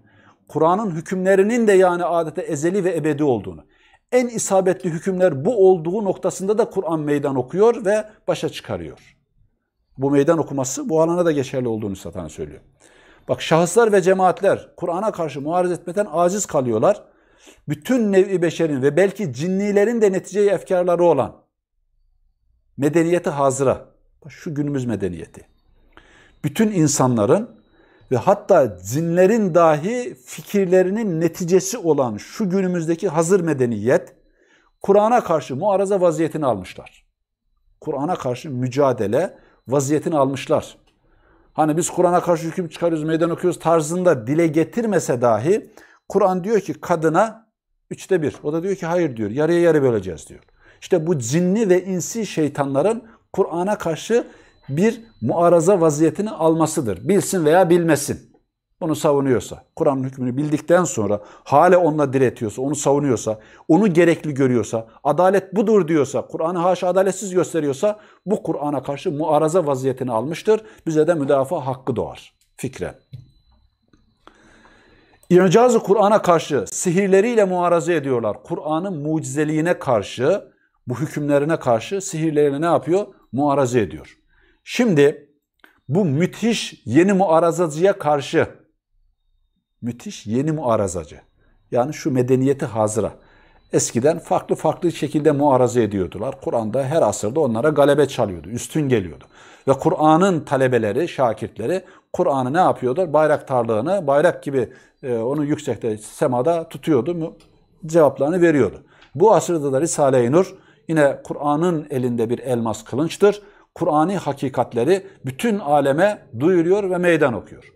Kur'an'ın hükümlerinin de yani adete ezeli ve ebedi olduğunu, en isabetli hükümler bu olduğu noktasında da Kur'an meydan okuyor ve başa çıkarıyor. Bu meydan okuması bu alana da geçerli olduğunu satan söylüyor. Bak şahıslar ve cemaatler Kur'an'a karşı muarız etmeden aciz kalıyorlar. Bütün nevi beşerin ve belki cinnilerin de neticeyi efkarları olan medeniyeti hazıra. Bak şu günümüz medeniyeti. Bütün insanların ve hatta cinlerin dahi fikirlerinin neticesi olan şu günümüzdeki hazır medeniyet Kur'an'a karşı muaraza vaziyetini almışlar. Kur'an'a karşı mücadele vaziyetini almışlar. Hani biz Kur'an'a karşı hüküm çıkarıyoruz, meydan okuyoruz tarzında dile getirmese dahi Kur'an diyor ki kadına üçte bir. O da diyor ki hayır diyor, yarıya yarı böleceğiz diyor. İşte bu cinli ve insi şeytanların Kur'an'a karşı bir muaraza vaziyetini almasıdır. Bilsin veya bilmesin bunu savunuyorsa, Kur'an'ın hükmünü bildikten sonra hala onunla diretiyorsa, onu savunuyorsa, onu gerekli görüyorsa, adalet budur diyorsa, Kur'an'ı haşa adaletsiz gösteriyorsa bu Kur'an'a karşı muaraza vaziyetini almıştır. Bize de müdafaa hakkı doğar fikren. İncazı Kur'an'a karşı sihirleriyle muaraza ediyorlar. Kur'an'ın mucizeliğine karşı, bu hükümlerine karşı sihirleriyle ne yapıyor? Muaraza ediyor. Şimdi bu müthiş yeni muarazacıya karşı müthiş yeni muarazacı. Yani şu medeniyeti hazıra. Eskiden farklı farklı şekilde muaraza ediyordular. Kur'an'da her asırda onlara galebe çalıyordu, üstün geliyordu. Ve Kur'an'ın talebeleri, şakirtleri Kur'an'ı ne yapıyorlar? Bayraktarlığını, bayrak gibi e, onu yüksekte semada tutuyordu, mu? cevaplarını veriyordu. Bu asırda da Risale-i Nur yine Kur'an'ın elinde bir elmas kılınçtır. Kur'an'i hakikatleri bütün aleme duyuruyor ve meydan okuyor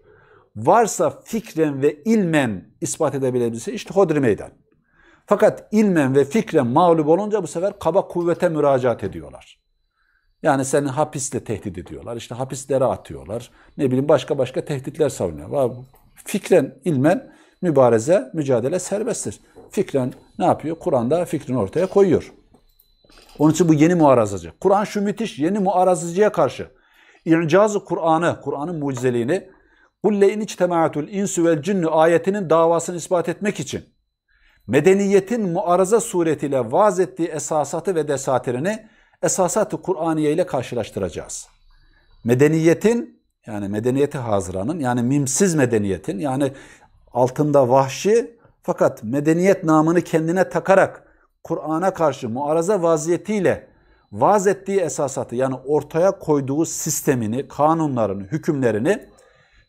varsa fikren ve ilmen ispat edebilebilse işte hodri meydan. Fakat ilmen ve fikren mağlup olunca bu sefer kaba kuvvete müracaat ediyorlar. Yani seni hapisle tehdit ediyorlar, işte hapislere atıyorlar, ne bileyim başka başka tehditler savunuyorlar. Fikren, ilmen mübareze, mücadele serbesttir. Fikren ne yapıyor? Kur'an'da fikrini ortaya koyuyor. Onun için bu yeni muarazacı. Kur'an şu müthiş yeni muarazacıya karşı İ'caz-ı Kur'an'ı, Kur'an'ın mucizeliğini قُلْ لَاِنْ اِجْتَمَعَتُ الْاِنْسُ وَالْجِنُّ ayetinin davasını ispat etmek için medeniyetin muaraza suretiyle vaaz ettiği esasatı ve desatirini esasatı Kur'aniye ile karşılaştıracağız. Medeniyetin yani medeniyeti hazıranın yani mimsiz medeniyetin yani altında vahşi fakat medeniyet namını kendine takarak Kur'an'a karşı muaraza vaziyetiyle vaaz ettiği esasatı yani ortaya koyduğu sistemini, kanunlarını, hükümlerini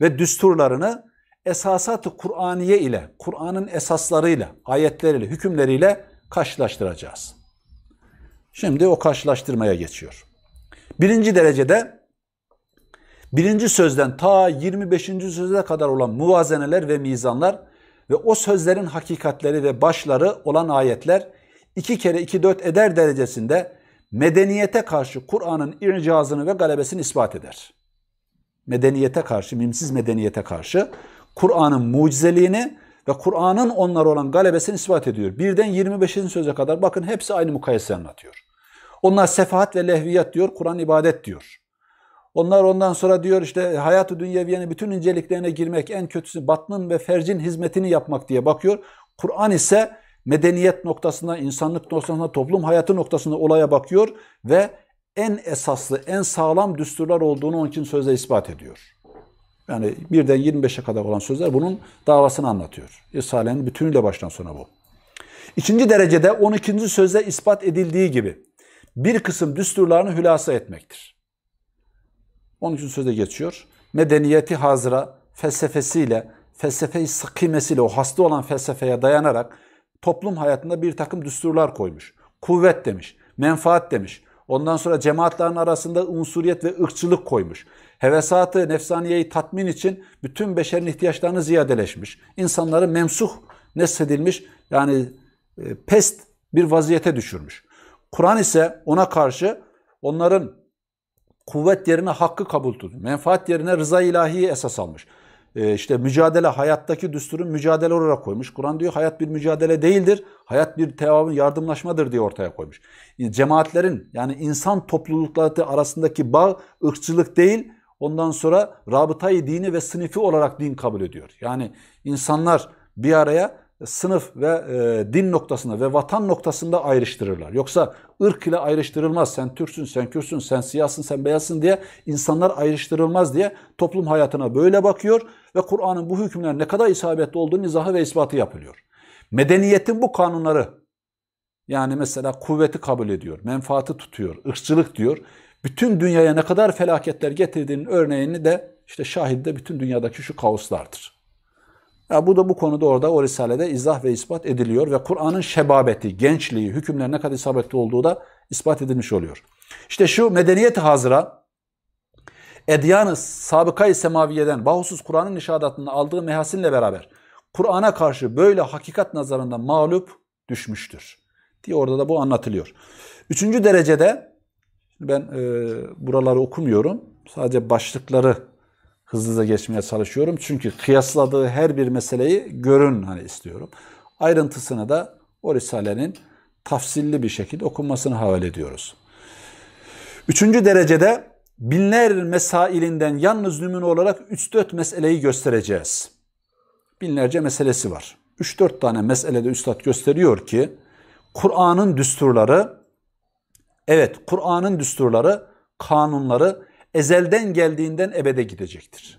ve düsturlarını esasat-ı Kur'aniye ile, Kur'an'ın esaslarıyla, ayetleriyle, hükümleriyle karşılaştıracağız. Şimdi o karşılaştırmaya geçiyor. Birinci derecede birinci sözden ta 25. söze kadar olan muvazeneler ve mizanlar ve o sözlerin hakikatleri ve başları olan ayetler iki kere iki dört eder derecesinde medeniyete karşı Kur'an'ın ircazını ve galebesini ispat eder medeniyete karşı, mimsiz medeniyete karşı Kur'an'ın mucizeliğini ve Kur'an'ın onlara olan galebesini ispat ediyor. Birden 25. söze kadar bakın hepsi aynı mukayese anlatıyor. Onlar sefahat ve lehviyat diyor, Kur'an ibadet diyor. Onlar ondan sonra diyor işte hayatı dünyeviyenin bütün inceliklerine girmek, en kötüsü batnın ve fercin hizmetini yapmak diye bakıyor. Kur'an ise medeniyet noktasında, insanlık noktasında, toplum hayatı noktasında olaya bakıyor ve en esaslı, en sağlam düsturlar olduğunu onun için sözle ispat ediyor. Yani birden 25'e kadar olan sözler bunun davasını anlatıyor. Risale'nin bütünüyle baştan sona bu. İkinci derecede 12. sözde ispat edildiği gibi bir kısım düsturlarını hülasa etmektir. 13. sözde geçiyor. Medeniyeti hazıra felsefesiyle, felsefeyi sıkimesiyle o hasta olan felsefeye dayanarak toplum hayatında bir takım düsturlar koymuş. Kuvvet demiş, menfaat demiş, Ondan sonra cemaatlerin arasında unsuriyet ve ırkçılık koymuş. Hevesatı, nefsaniyeyi tatmin için bütün beşerin ihtiyaçlarını ziyadeleşmiş. İnsanları memsuh nesedilmiş yani e, pest bir vaziyete düşürmüş. Kur'an ise ona karşı onların kuvvet yerine hakkı kabul tutmuş. Menfaat yerine rıza ilahiyi esas almış e, işte mücadele hayattaki düsturun mücadele olarak koymuş. Kur'an diyor hayat bir mücadele değildir. Hayat bir tevabın yardımlaşmadır diye ortaya koymuş. Cemaatlerin yani insan toplulukları arasındaki bağ ırkçılık değil. Ondan sonra rabıtayı dini ve sınıfı olarak din kabul ediyor. Yani insanlar bir araya sınıf ve e, din noktasında ve vatan noktasında ayrıştırırlar. Yoksa ırk ile ayrıştırılmaz. Sen Türksün, sen Kürsün, sen siyahsın, sen beyazsın diye insanlar ayrıştırılmaz diye toplum hayatına böyle bakıyor ve Kur'an'ın bu hükümler ne kadar isabetli olduğunu izahı ve ispatı yapılıyor. Medeniyetin bu kanunları yani mesela kuvveti kabul ediyor, menfaati tutuyor, ırkçılık diyor. Bütün dünyaya ne kadar felaketler getirdiğinin örneğini de işte şahit de bütün dünyadaki şu kaoslardır. E, bu da bu konuda orada o risalede izah ve ispat ediliyor ve Kur'an'ın şebabeti, gençliği, hükümlerine kadar isabetli olduğu da ispat edilmiş oluyor. İşte şu medeniyet hazıra Edyan-ı Sabıkay Semaviye'den bahusuz Kur'an'ın nişadatını aldığı mehasinle beraber Kur'an'a karşı böyle hakikat nazarında mağlup düşmüştür. Diye orada da bu anlatılıyor. Üçüncü derecede ben e, buraları okumuyorum. Sadece başlıkları hızlıca geçmeye çalışıyorum. Çünkü kıyasladığı her bir meseleyi görün hani istiyorum. Ayrıntısını da o Risale'nin tafsilli bir şekilde okunmasını havale ediyoruz. Üçüncü derecede binler mesailinden yalnız nümune olarak 3-4 meseleyi göstereceğiz. Binlerce meselesi var. 3-4 tane meselede üstad gösteriyor ki Kur'an'ın düsturları evet Kur'an'ın düsturları, kanunları ezelden geldiğinden ebede gidecektir.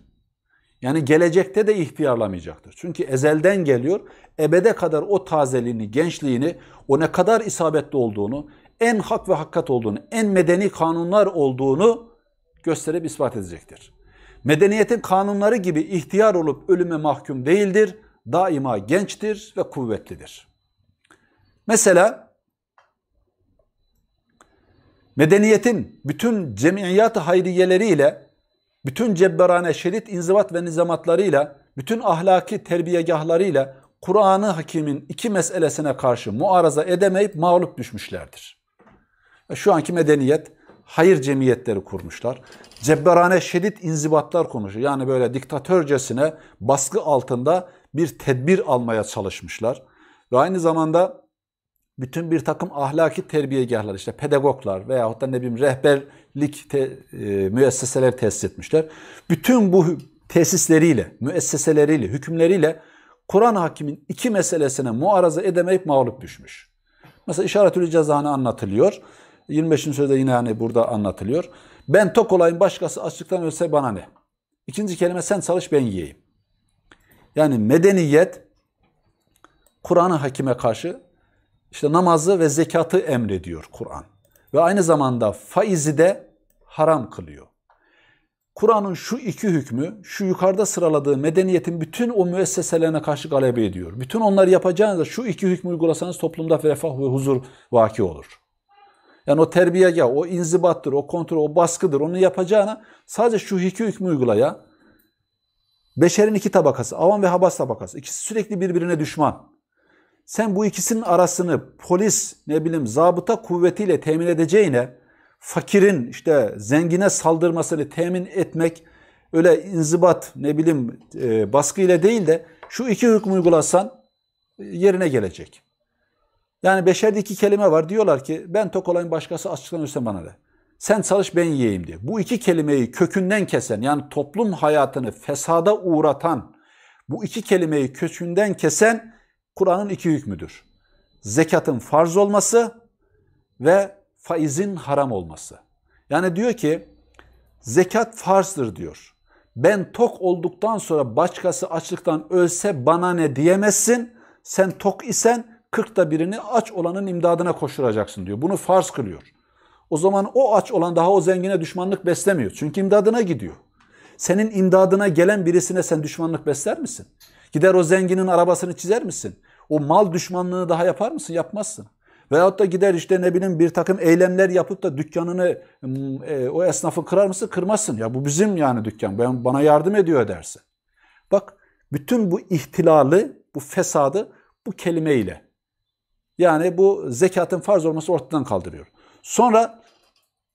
Yani gelecekte de ihtiyarlamayacaktır. Çünkü ezelden geliyor, ebede kadar o tazeliğini, gençliğini, o ne kadar isabetli olduğunu, en hak ve hakkat olduğunu, en medeni kanunlar olduğunu gösterip ispat edecektir. Medeniyetin kanunları gibi ihtiyar olup ölüme mahkum değildir, daima gençtir ve kuvvetlidir. Mesela medeniyetin bütün cemiyat-ı hayriyeleriyle, bütün cebberane şerit inzivat ve nizamatlarıyla, bütün ahlaki terbiyegahlarıyla Kur'an-ı Hakim'in iki meselesine karşı muaraza edemeyip mağlup düşmüşlerdir. E, şu anki medeniyet hayır cemiyetleri kurmuşlar. Cebberane şiddet inzibatlar konuşuyor. Yani böyle diktatörcesine baskı altında bir tedbir almaya çalışmışlar. Ve aynı zamanda bütün bir takım ahlaki terbiyegahlar işte pedagoglar veyahut da ne bileyim rehberlik te, e, müesseseler tesis etmişler. Bütün bu tesisleriyle, müesseseleriyle, hükümleriyle Kur'an hakimin iki meselesine muaraza edemeyip mağlup düşmüş. Mesela işaretül cezanı anlatılıyor. 25. sözde yine hani burada anlatılıyor. Ben tok olayım başkası açlıktan ölse bana ne? İkinci kelime sen çalış ben yiyeyim. Yani medeniyet Kur'an-ı Hakim'e karşı işte namazı ve zekatı emrediyor Kur'an. Ve aynı zamanda faizi de haram kılıyor. Kur'an'ın şu iki hükmü, şu yukarıda sıraladığı medeniyetin bütün o müesseselerine karşı galebe ediyor. Bütün onları yapacağınızda şu iki hükmü uygulasanız toplumda refah ve huzur vaki olur. Yani o terbiye ya, o inzibattır, o kontrol, o baskıdır. Onu yapacağına sadece şu iki hükmü uygulaya. Beşerin iki tabakası, avam ve habas tabakası. İkisi sürekli birbirine düşman sen bu ikisinin arasını polis, ne bileyim zabıta kuvvetiyle temin edeceğine fakirin işte zengine saldırmasını temin etmek öyle inzibat ne bileyim e, baskıyla değil de şu iki hükmü uygulasan e, yerine gelecek. Yani beşerde iki kelime var. Diyorlar ki ben tok olayım başkası açıklanırsa bana ne? Sen çalış ben yiyeyim diye. Bu iki kelimeyi kökünden kesen yani toplum hayatını fesada uğratan bu iki kelimeyi kökünden kesen Kur'an'ın iki hükmüdür. Zekatın farz olması ve faizin haram olması. Yani diyor ki zekat farzdır diyor. Ben tok olduktan sonra başkası açlıktan ölse bana ne diyemezsin. Sen tok isen kırkta birini aç olanın imdadına koşturacaksın diyor. Bunu farz kılıyor. O zaman o aç olan daha o zengine düşmanlık beslemiyor. Çünkü imdadına gidiyor. Senin imdadına gelen birisine sen düşmanlık besler misin? Gider o zenginin arabasını çizer misin? O mal düşmanlığını daha yapar mısın? Yapmazsın. Veyahut da gider işte ne bileyim bir takım eylemler yapıp da dükkanını hmm, e, o esnafı kırar mısın? Kırmazsın. Ya bu bizim yani dükkan. Ben, bana yardım ediyor derse. Bak bütün bu ihtilali, bu fesadı bu kelimeyle yani bu zekatın farz olması ortadan kaldırıyor. Sonra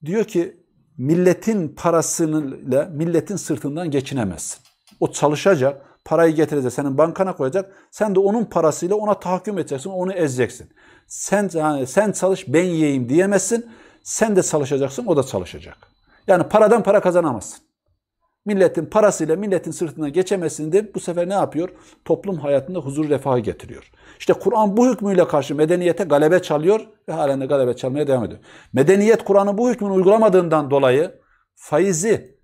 diyor ki milletin parasıyla milletin sırtından geçinemezsin. O çalışacak, parayı getirecek, senin bankana koyacak. Sen de onun parasıyla ona tahakküm edeceksin, onu ezeceksin. Sen yani sen çalış ben yiyeyim diyemezsin. Sen de çalışacaksın, o da çalışacak. Yani paradan para kazanamazsın. Milletin parasıyla milletin sırtına geçemesin de bu sefer ne yapıyor? Toplum hayatında huzur refahı getiriyor. İşte Kur'an bu hükmüyle karşı medeniyete galebe çalıyor ve halen de galebe çalmaya devam ediyor. Medeniyet Kur'an'ın bu hükmünü uygulamadığından dolayı faizi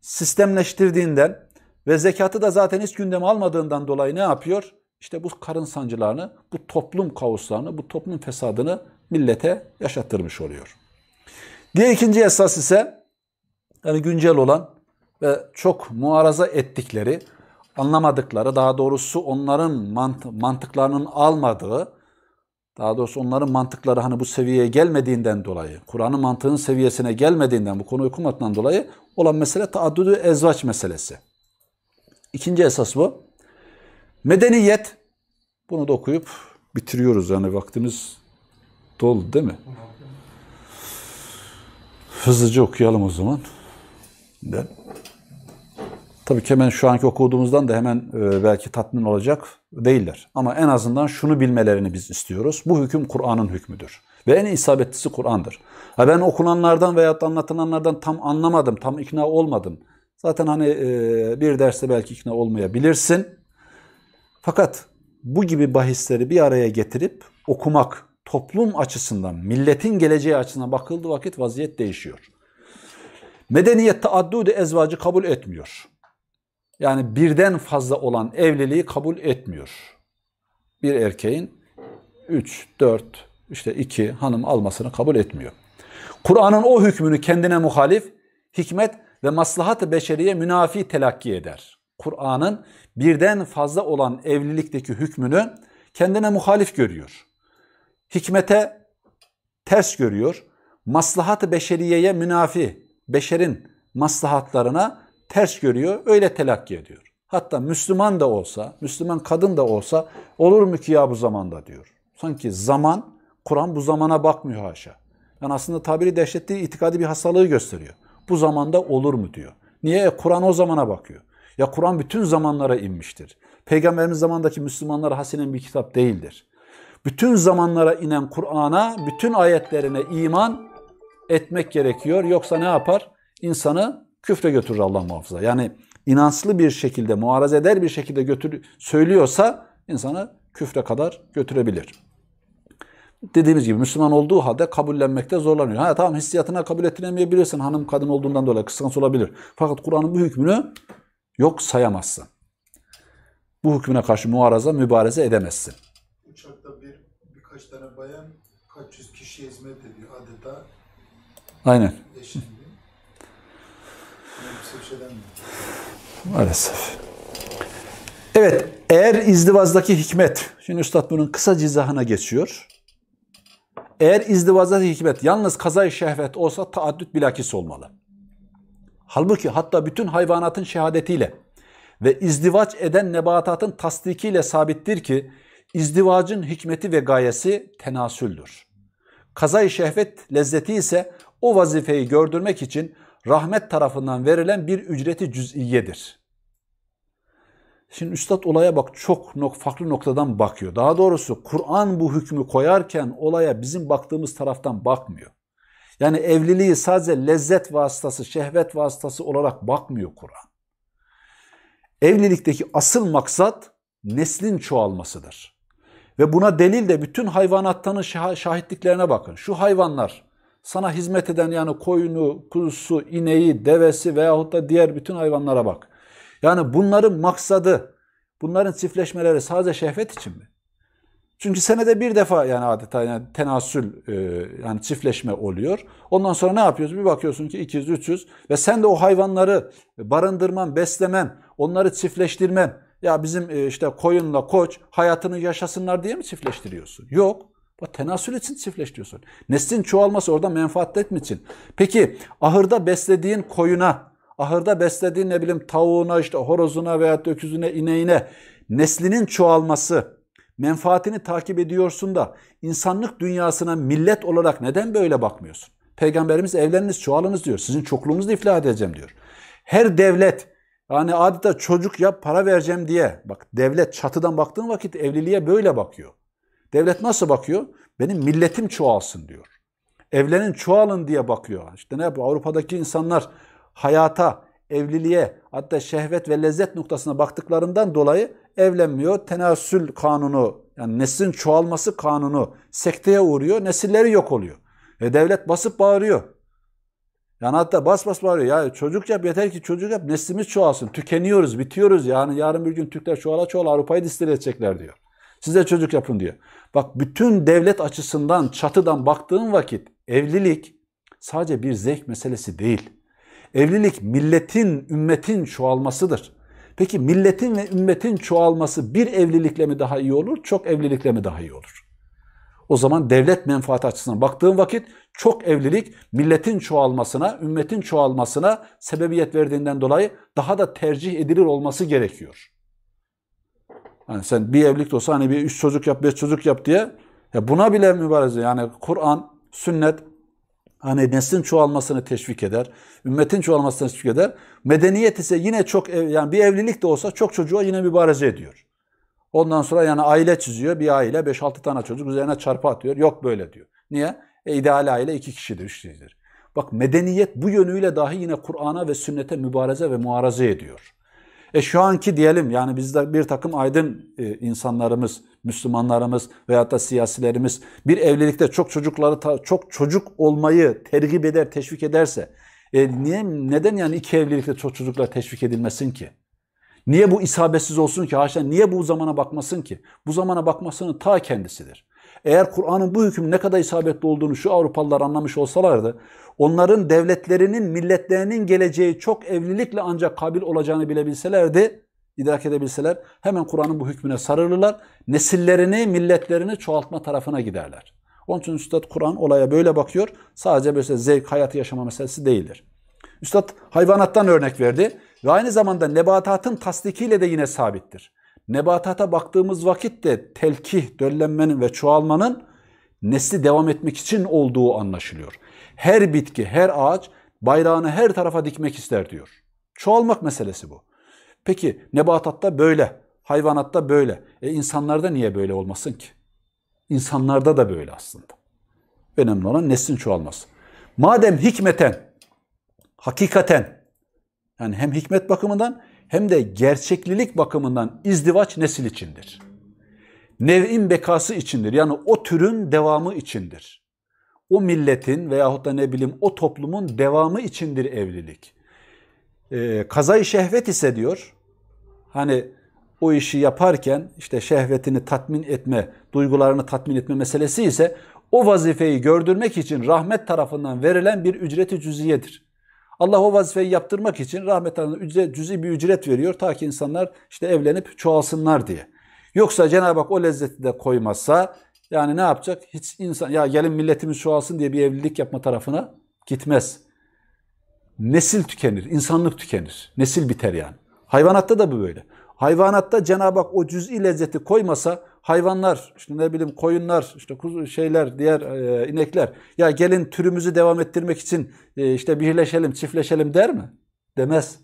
sistemleştirdiğinden, ve zekatı da zaten hiç gündeme almadığından dolayı ne yapıyor? İşte bu karın sancılarını, bu toplum kaoslarını, bu toplum fesadını millete yaşattırmış oluyor. Diğer ikinci esas ise yani güncel olan ve çok muaraza ettikleri, anlamadıkları, daha doğrusu onların mant mantıklarının almadığı, daha doğrusu onların mantıkları hani bu seviyeye gelmediğinden dolayı, Kur'an'ın mantığının seviyesine gelmediğinden, bu konuyu okumaktan dolayı olan mesele taaddüdü ezvaç meselesi. İkinci esas bu. Medeniyet. Bunu da okuyup bitiriyoruz. Yani vaktimiz doldu değil mi? Hızlıca okuyalım o zaman. De. Tabii ki hemen şu anki okuduğumuzdan da hemen e, belki tatmin olacak değiller. Ama en azından şunu bilmelerini biz istiyoruz. Bu hüküm Kur'an'ın hükmüdür. Ve en isabetlisi Kur'an'dır. Ha ben okunanlardan veyahut anlatılanlardan tam anlamadım, tam ikna olmadım. Zaten hani e, bir derste belki ikna olmayabilirsin. Fakat bu gibi bahisleri bir araya getirip okumak toplum açısından, milletin geleceği açısından bakıldığı vakit vaziyet değişiyor. Medeniyet taaddudi ezvacı kabul etmiyor. Yani birden fazla olan evliliği kabul etmiyor. Bir erkeğin 3, 4, işte 2 hanım almasını kabul etmiyor. Kur'an'ın o hükmünü kendine muhalif, hikmet ve maslahat-ı beşeriye münafi telakki eder. Kur'an'ın birden fazla olan evlilikteki hükmünü kendine muhalif görüyor. Hikmete ters görüyor. Maslahat-ı beşeriyeye münafi, beşerin maslahatlarına ters görüyor, öyle telakki ediyor. Hatta Müslüman da olsa, Müslüman kadın da olsa olur mu ki ya bu zamanda diyor. Sanki zaman, Kur'an bu zamana bakmıyor haşa. Yani aslında tabiri dehşetli itikadi bir hastalığı gösteriyor bu zamanda olur mu diyor. Niye? E, Kur'an o zamana bakıyor. Ya Kur'an bütün zamanlara inmiştir. Peygamberimiz zamandaki Müslümanlara hasinen bir kitap değildir. Bütün zamanlara inen Kur'an'a, bütün ayetlerine iman etmek gerekiyor. Yoksa ne yapar? İnsanı küfre götürür Allah muhafaza. Yani inanslı bir şekilde, muaraz eder bir şekilde götür söylüyorsa insanı küfre kadar götürebilir dediğimiz gibi Müslüman olduğu halde kabullenmekte zorlanıyor. Ha tamam hissiyatına kabul ettiremeyebilirsin hanım kadın olduğundan dolayı kıskanç olabilir. Fakat Kur'an'ın bu hükmünü yok sayamazsın. Bu hükmüne karşı muaraza, mübareze edemezsin. Uçakta bir, birkaç tane bayan kaç yüz kişi hizmet ediyor adeta. Aynen. Şey Maalesef. Evet, eğer izdivazdaki hikmet, şimdi Üstad bunun kısa cizahına geçiyor. Eğer izdivazdaki hikmet yalnız kazay şehvet olsa taaddüt bilakis olmalı. Halbuki hatta bütün hayvanatın şehadetiyle ve izdivaç eden nebatatın tasdikiyle sabittir ki izdivacın hikmeti ve gayesi tenasüldür. Kazay şehvet lezzeti ise o vazifeyi gördürmek için rahmet tarafından verilen bir ücreti cüz'iyedir. Şimdi üstad olaya bak çok nok farklı noktadan bakıyor. Daha doğrusu Kur'an bu hükmü koyarken olaya bizim baktığımız taraftan bakmıyor. Yani evliliği sadece lezzet vasıtası, şehvet vasıtası olarak bakmıyor Kur'an. Evlilikteki asıl maksat neslin çoğalmasıdır. Ve buna delil de bütün hayvanattanın şahitliklerine bakın. Şu hayvanlar sana hizmet eden yani koyunu, kuzusu, ineği, devesi veyahut da diğer bütün hayvanlara bak. Yani bunların maksadı, bunların çiftleşmeleri sadece şehvet için mi? Çünkü senede bir defa yani adeta yani tenasül e, yani çiftleşme oluyor. Ondan sonra ne yapıyoruz? Bir bakıyorsun ki 200 300 ve sen de o hayvanları barındırman, beslemen, onları çiftleştirmen. Ya bizim e, işte koyunla koç hayatını yaşasınlar diye mi çiftleştiriyorsun? Yok. Bu tenasül için çiftleştiriyorsun. Neslin çoğalması orada menfaat etmek için. Peki ahırda beslediğin koyuna ahırda beslediğin ne bileyim tavuğuna işte horozuna veya döküzüne ineğine neslinin çoğalması menfaatini takip ediyorsun da insanlık dünyasına millet olarak neden böyle bakmıyorsun? Peygamberimiz evleniniz çoğalınız diyor. Sizin çokluğunuzu iflah edeceğim diyor. Her devlet yani adeta çocuk yap para vereceğim diye bak devlet çatıdan baktığın vakit evliliğe böyle bakıyor. Devlet nasıl bakıyor? Benim milletim çoğalsın diyor. Evlenin çoğalın diye bakıyor. İşte ne yapıyor? Avrupa'daki insanlar hayata, evliliğe hatta şehvet ve lezzet noktasına baktıklarından dolayı evlenmiyor. Tenasül kanunu yani neslin çoğalması kanunu sekteye uğruyor. Nesilleri yok oluyor. E devlet basıp bağırıyor. Yani hatta bas bas bağırıyor. Ya çocuk yap yeter ki çocuk yap neslimiz çoğalsın. Tükeniyoruz, bitiyoruz. Yani yarın bir gün Türkler çoğala çoğala Avrupa'yı distil edecekler diyor. Size çocuk yapın diyor. Bak bütün devlet açısından çatıdan baktığın vakit evlilik sadece bir zevk meselesi değil. Evlilik milletin, ümmetin çoğalmasıdır. Peki milletin ve ümmetin çoğalması bir evlilikle mi daha iyi olur, çok evlilikle mi daha iyi olur? O zaman devlet menfaati açısından baktığım vakit çok evlilik milletin çoğalmasına, ümmetin çoğalmasına sebebiyet verdiğinden dolayı daha da tercih edilir olması gerekiyor. Yani sen bir evlilik olsa hani bir üç çocuk yap, beş çocuk yap diye ya buna bile mübareze yani Kur'an, sünnet Hani neslin çoğalmasını teşvik eder. Ümmetin çoğalmasını teşvik eder. Medeniyet ise yine çok ev, yani bir evlilik de olsa çok çocuğa yine mübareze ediyor. Ondan sonra yani aile çiziyor. Bir aile 5-6 tane çocuk üzerine çarpı atıyor. Yok böyle diyor. Niye? E, ideal aile 2 kişidir, 3 kişidir. Bak medeniyet bu yönüyle dahi yine Kur'an'a ve sünnete mübareze ve muaraze ediyor. E şu anki diyelim yani bizde bir takım aydın e, insanlarımız, Müslümanlarımız veyahut da siyasilerimiz bir evlilikte çok çocukları çok çocuk olmayı tergip eder, teşvik ederse e niye neden yani iki evlilikte çok çocuklar teşvik edilmesin ki? Niye bu isabetsiz olsun ki? Haşa niye bu zamana bakmasın ki? Bu zamana bakmasının ta kendisidir. Eğer Kur'an'ın bu hüküm ne kadar isabetli olduğunu şu Avrupalılar anlamış olsalardı onların devletlerinin, milletlerinin geleceği çok evlilikle ancak kabil olacağını bilebilselerdi, idrak edebilseler hemen Kur'an'ın bu hükmüne sarılırlar. Nesillerini, milletlerini çoğaltma tarafına giderler. Onun için Üstad Kur'an olaya böyle bakıyor. Sadece böyle zevk, hayatı yaşama meselesi değildir. Üstad hayvanattan örnek verdi ve aynı zamanda nebatatın tasdikiyle de yine sabittir. Nebatata baktığımız vakit de telkih, döllenmenin ve çoğalmanın nesli devam etmek için olduğu anlaşılıyor her bitki, her ağaç bayrağını her tarafa dikmek ister diyor. Çoğalmak meselesi bu. Peki nebatatta böyle, hayvanatta böyle. E insanlarda niye böyle olmasın ki? İnsanlarda da böyle aslında. Önemli olan neslin çoğalması. Madem hikmeten, hakikaten, yani hem hikmet bakımından hem de gerçeklilik bakımından izdivaç nesil içindir. Nev'in bekası içindir. Yani o türün devamı içindir o milletin veyahut da ne bileyim o toplumun devamı içindir evlilik. Ee, kazayı şehvet ise diyor hani o işi yaparken işte şehvetini tatmin etme, duygularını tatmin etme meselesi ise o vazifeyi gördürmek için rahmet tarafından verilen bir ücreti cüziyedir. Allah o vazifeyi yaptırmak için rahmet tarafından cüzi bir ücret veriyor ta ki insanlar işte evlenip çoğalsınlar diye. Yoksa Cenab-ı Hak o lezzeti de koymazsa yani ne yapacak? Hiç insan ya gelin milletimiz çoğalsın diye bir evlilik yapma tarafına gitmez. Nesil tükenir, insanlık tükenir. Nesil biter yani. Hayvanatta da bu böyle. Hayvanatta Cenab-ı Hak o cüz'i lezzeti koymasa hayvanlar, işte ne bileyim koyunlar, işte kuzu şeyler, diğer e, inekler ya gelin türümüzü devam ettirmek için e, işte birleşelim, çiftleşelim der mi? Demez.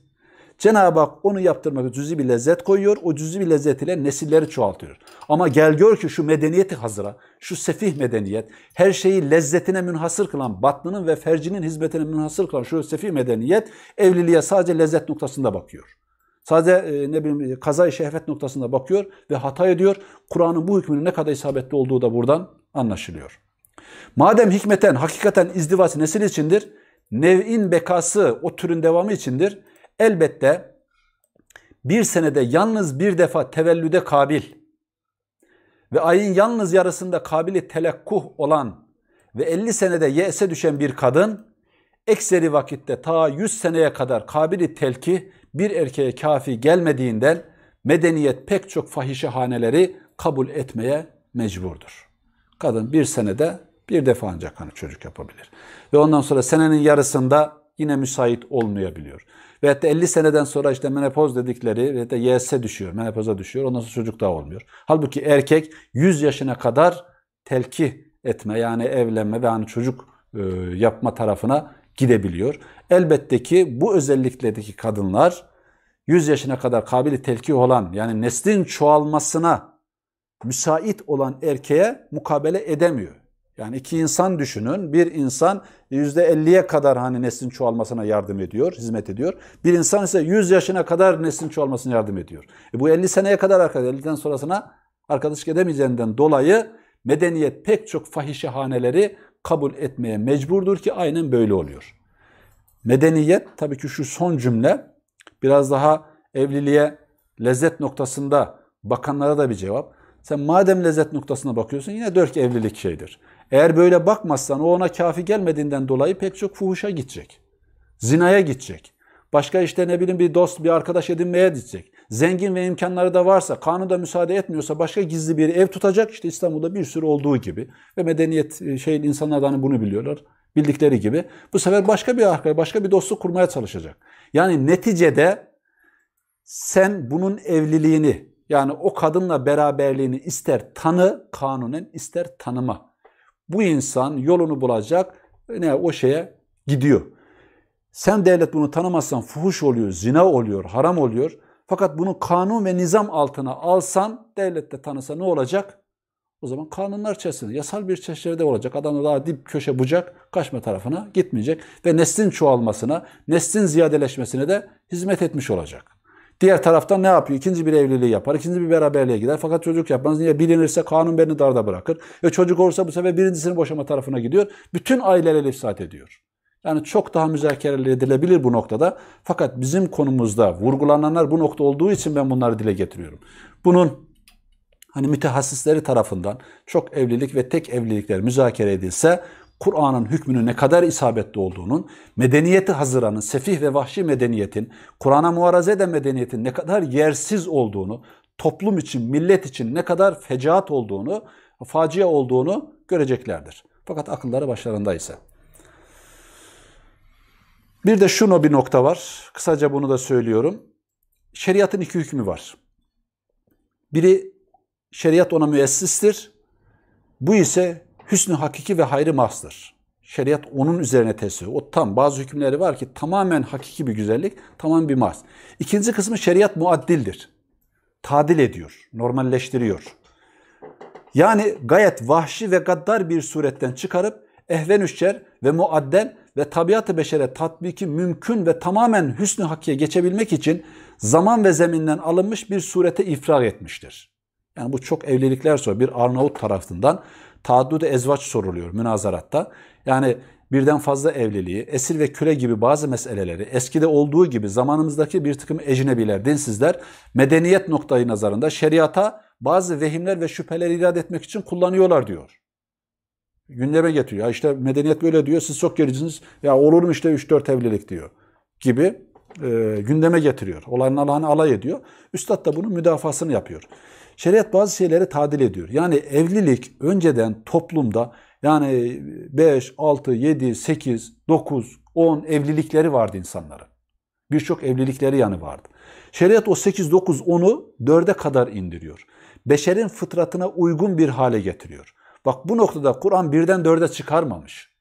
Cenab-ı Hak onu yaptırmak cüzi bir lezzet koyuyor. O cüzi bir lezzet ile nesilleri çoğaltıyor. Ama gel gör ki şu medeniyeti hazıra, şu sefih medeniyet, her şeyi lezzetine münhasır kılan, batnının ve fercinin hizmetine münhasır kılan şu sefih medeniyet evliliğe sadece lezzet noktasında bakıyor. Sadece e, ne bileyim e, kazayı şehvet noktasında bakıyor ve hata ediyor. Kur'an'ın bu hükmünün ne kadar isabetli olduğu da buradan anlaşılıyor. Madem hikmeten, hakikaten izdivaç nesil içindir, nev'in bekası o türün devamı içindir. Elbette bir senede yalnız bir defa tevellüde kabil ve ayın yalnız yarısında kabili telekkuh olan ve 50 senede yese düşen bir kadın ekseri vakitte ta 100 seneye kadar kabili telki bir erkeğe kafi gelmediğinden medeniyet pek çok haneleri kabul etmeye mecburdur. Kadın bir senede bir defa ancak hani çocuk yapabilir. Ve ondan sonra senenin yarısında yine müsait olmayabiliyor. Veyahut da 50 seneden sonra işte menopoz dedikleri veyahut da YS düşüyor, menopoza düşüyor. Ondan sonra çocuk daha olmuyor. Halbuki erkek 100 yaşına kadar telki etme yani evlenme ve hani çocuk e, yapma tarafına gidebiliyor. Elbette ki bu özelliklerdeki kadınlar 100 yaşına kadar kabili telki olan yani neslin çoğalmasına müsait olan erkeğe mukabele edemiyor. Yani iki insan düşünün. Bir insan yüzde elliye kadar hani neslin çoğalmasına yardım ediyor, hizmet ediyor. Bir insan ise 100 yaşına kadar neslin çoğalmasına yardım ediyor. E bu 50 seneye kadar arkadaş, 50'den sonrasına arkadaşlık edemeyeceğinden dolayı medeniyet pek çok haneleri kabul etmeye mecburdur ki aynen böyle oluyor. Medeniyet tabii ki şu son cümle biraz daha evliliğe lezzet noktasında bakanlara da bir cevap. Sen madem lezzet noktasına bakıyorsun yine dört evlilik şeydir. Eğer böyle bakmazsan o ona kafi gelmediğinden dolayı pek çok fuhuşa gidecek. Zinaya gidecek. Başka işte ne bileyim bir dost, bir arkadaş edinmeye gidecek. Zengin ve imkanları da varsa, kanun da müsaade etmiyorsa başka gizli bir ev tutacak. işte İstanbul'da bir sürü olduğu gibi. Ve medeniyet e, şey insanlardan bunu biliyorlar. Bildikleri gibi. Bu sefer başka bir arkadaş, başka bir dostluk kurmaya çalışacak. Yani neticede sen bunun evliliğini yani o kadınla beraberliğini ister tanı kanunen ister tanıma. Bu insan yolunu bulacak ne o şeye gidiyor. Sen devlet bunu tanımazsan fuhuş oluyor, zina oluyor, haram oluyor. Fakat bunu kanun ve nizam altına alsan, devlet de tanısa ne olacak? O zaman kanunlar içerisinde, yasal bir çerçevede olacak. Adam da daha dip köşe bucak kaçma tarafına gitmeyecek. Ve neslin çoğalmasına, neslin ziyadeleşmesine de hizmet etmiş olacak. Diğer taraftan ne yapıyor? İkinci bir evliliği yapar, ikinci bir beraberliğe gider. Fakat çocuk yapmaz. Niye? Bilinirse kanun beni darda bırakır. Ve çocuk olursa bu sefer birincisini boşama tarafına gidiyor. Bütün aileleri ifsat ediyor. Yani çok daha müzakere edilebilir bu noktada. Fakat bizim konumuzda vurgulananlar bu nokta olduğu için ben bunları dile getiriyorum. Bunun hani mütehassisleri tarafından çok evlilik ve tek evlilikler müzakere edilse Kur'an'ın hükmünün ne kadar isabetli olduğunun, medeniyeti hazıranın, sefih ve vahşi medeniyetin, Kur'an'a muaraza eden medeniyetin ne kadar yersiz olduğunu, toplum için, millet için ne kadar fecaat olduğunu, facia olduğunu göreceklerdir. Fakat akılları başlarında ise. Bir de şunu bir nokta var. Kısaca bunu da söylüyorum. Şeriatın iki hükmü var. Biri şeriat ona müessistir. Bu ise hüsnü hakiki ve hayrı mahstır. Şeriat onun üzerine tesir. O tam bazı hükümleri var ki tamamen hakiki bir güzellik, tamam bir mahz. İkinci kısmı şeriat muaddildir. Tadil ediyor, normalleştiriyor. Yani gayet vahşi ve gaddar bir suretten çıkarıp ehvenüşçer ve muadden ve tabiatı beşere tatbiki mümkün ve tamamen hüsnü hakkiye geçebilmek için zaman ve zeminden alınmış bir surete ifrak etmiştir. Yani bu çok evlilikler sonra bir Arnavut tarafından taaddüd-i ezvaç soruluyor münazaratta. Yani birden fazla evliliği, esir ve küre gibi bazı meseleleri eskide olduğu gibi zamanımızdaki bir takım ecnebiler, dinsizler medeniyet noktayı nazarında şeriata bazı vehimler ve şüpheler irade etmek için kullanıyorlar diyor. Gündeme getiriyor. Ya işte medeniyet böyle diyor, siz çok gericisiniz. Ya olur mu işte 3-4 evlilik diyor gibi e, gündeme getiriyor. Olayın Allah'ını alay ediyor. Üstad da bunun müdafasını yapıyor. Şeriat bazı şeyleri tadil ediyor. Yani evlilik önceden toplumda yani 5, 6, 7, 8, 9, 10 evlilikleri vardı insanların. Birçok evlilikleri yani vardı. Şeriat o 8, 9, 10'u 4'e kadar indiriyor. Beşerin fıtratına uygun bir hale getiriyor. Bak bu noktada Kur'an birden 4'e çıkarmamış.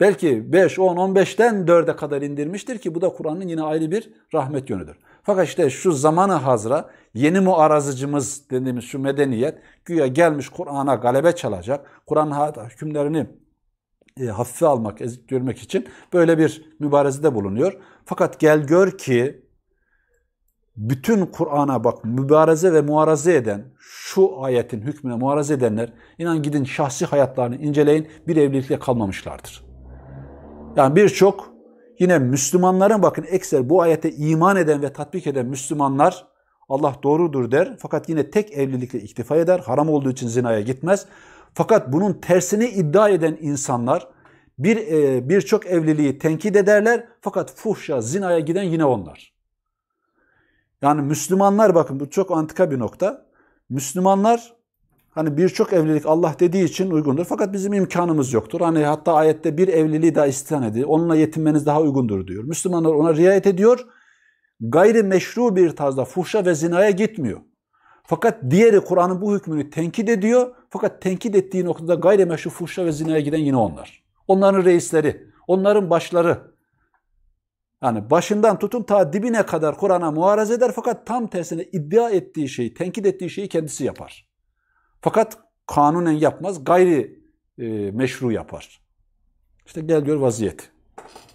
Belki 5, 10, 15'ten 4'e kadar indirmiştir ki bu da Kur'an'ın yine ayrı bir rahmet yönüdür. Fakat işte şu zamanı hazra yeni muarazıcımız dediğimiz şu medeniyet güya gelmiş Kur'an'a galebe çalacak. Kur'an hükümlerini e, hafife almak, ezik görmek için böyle bir mübarezde bulunuyor. Fakat gel gör ki bütün Kur'an'a bak mübareze ve muaraze eden şu ayetin hükmüne muaraze edenler inan gidin şahsi hayatlarını inceleyin bir evlilikle kalmamışlardır. Yani birçok Yine Müslümanların bakın ekser bu ayete iman eden ve tatbik eden Müslümanlar Allah doğrudur der. Fakat yine tek evlilikle iktifa eder. Haram olduğu için zinaya gitmez. Fakat bunun tersini iddia eden insanlar bir e, birçok evliliği tenkit ederler. Fakat fuhşa, zinaya giden yine onlar. Yani Müslümanlar bakın bu çok antika bir nokta. Müslümanlar Hani birçok evlilik Allah dediği için uygundur. Fakat bizim imkanımız yoktur. Hani hatta ayette bir evliliği daha istihsan ediyor. Onunla yetinmeniz daha uygundur diyor. Müslümanlar ona riayet ediyor. Gayri meşru bir tarzda fuhşa ve zinaya gitmiyor. Fakat diğeri Kur'an'ın bu hükmünü tenkit ediyor. Fakat tenkit ettiği noktada gayri meşru fuhşa ve zinaya giden yine onlar. Onların reisleri, onların başları. Yani başından tutun ta dibine kadar Kur'an'a muarez eder fakat tam tersine iddia ettiği şeyi, tenkit ettiği şeyi kendisi yapar. Fakat kanunen yapmaz, gayri e, meşru yapar. İşte gel gör vaziyet.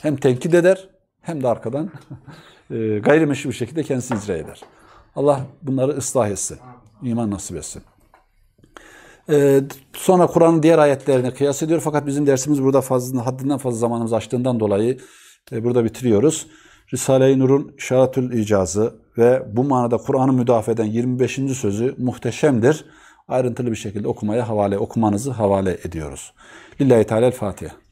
Hem tenkit eder hem de arkadan (laughs) e, gayrimeşru bir şekilde kendisini icra eder. Allah bunları ıslah etsin. İman nasip etsin. Ee, sonra Kur'an'ın diğer ayetlerine kıyas ediyor. Fakat bizim dersimiz burada fazla, haddinden fazla zamanımız açtığından dolayı e, burada bitiriyoruz. Risale-i Nur'un İşaretül icazı ve bu manada Kur'an'ı müdafeden 25. sözü muhteşemdir ayrıntılı bir şekilde okumaya havale, okumanızı havale ediyoruz. Lillahi Teala Fatiha.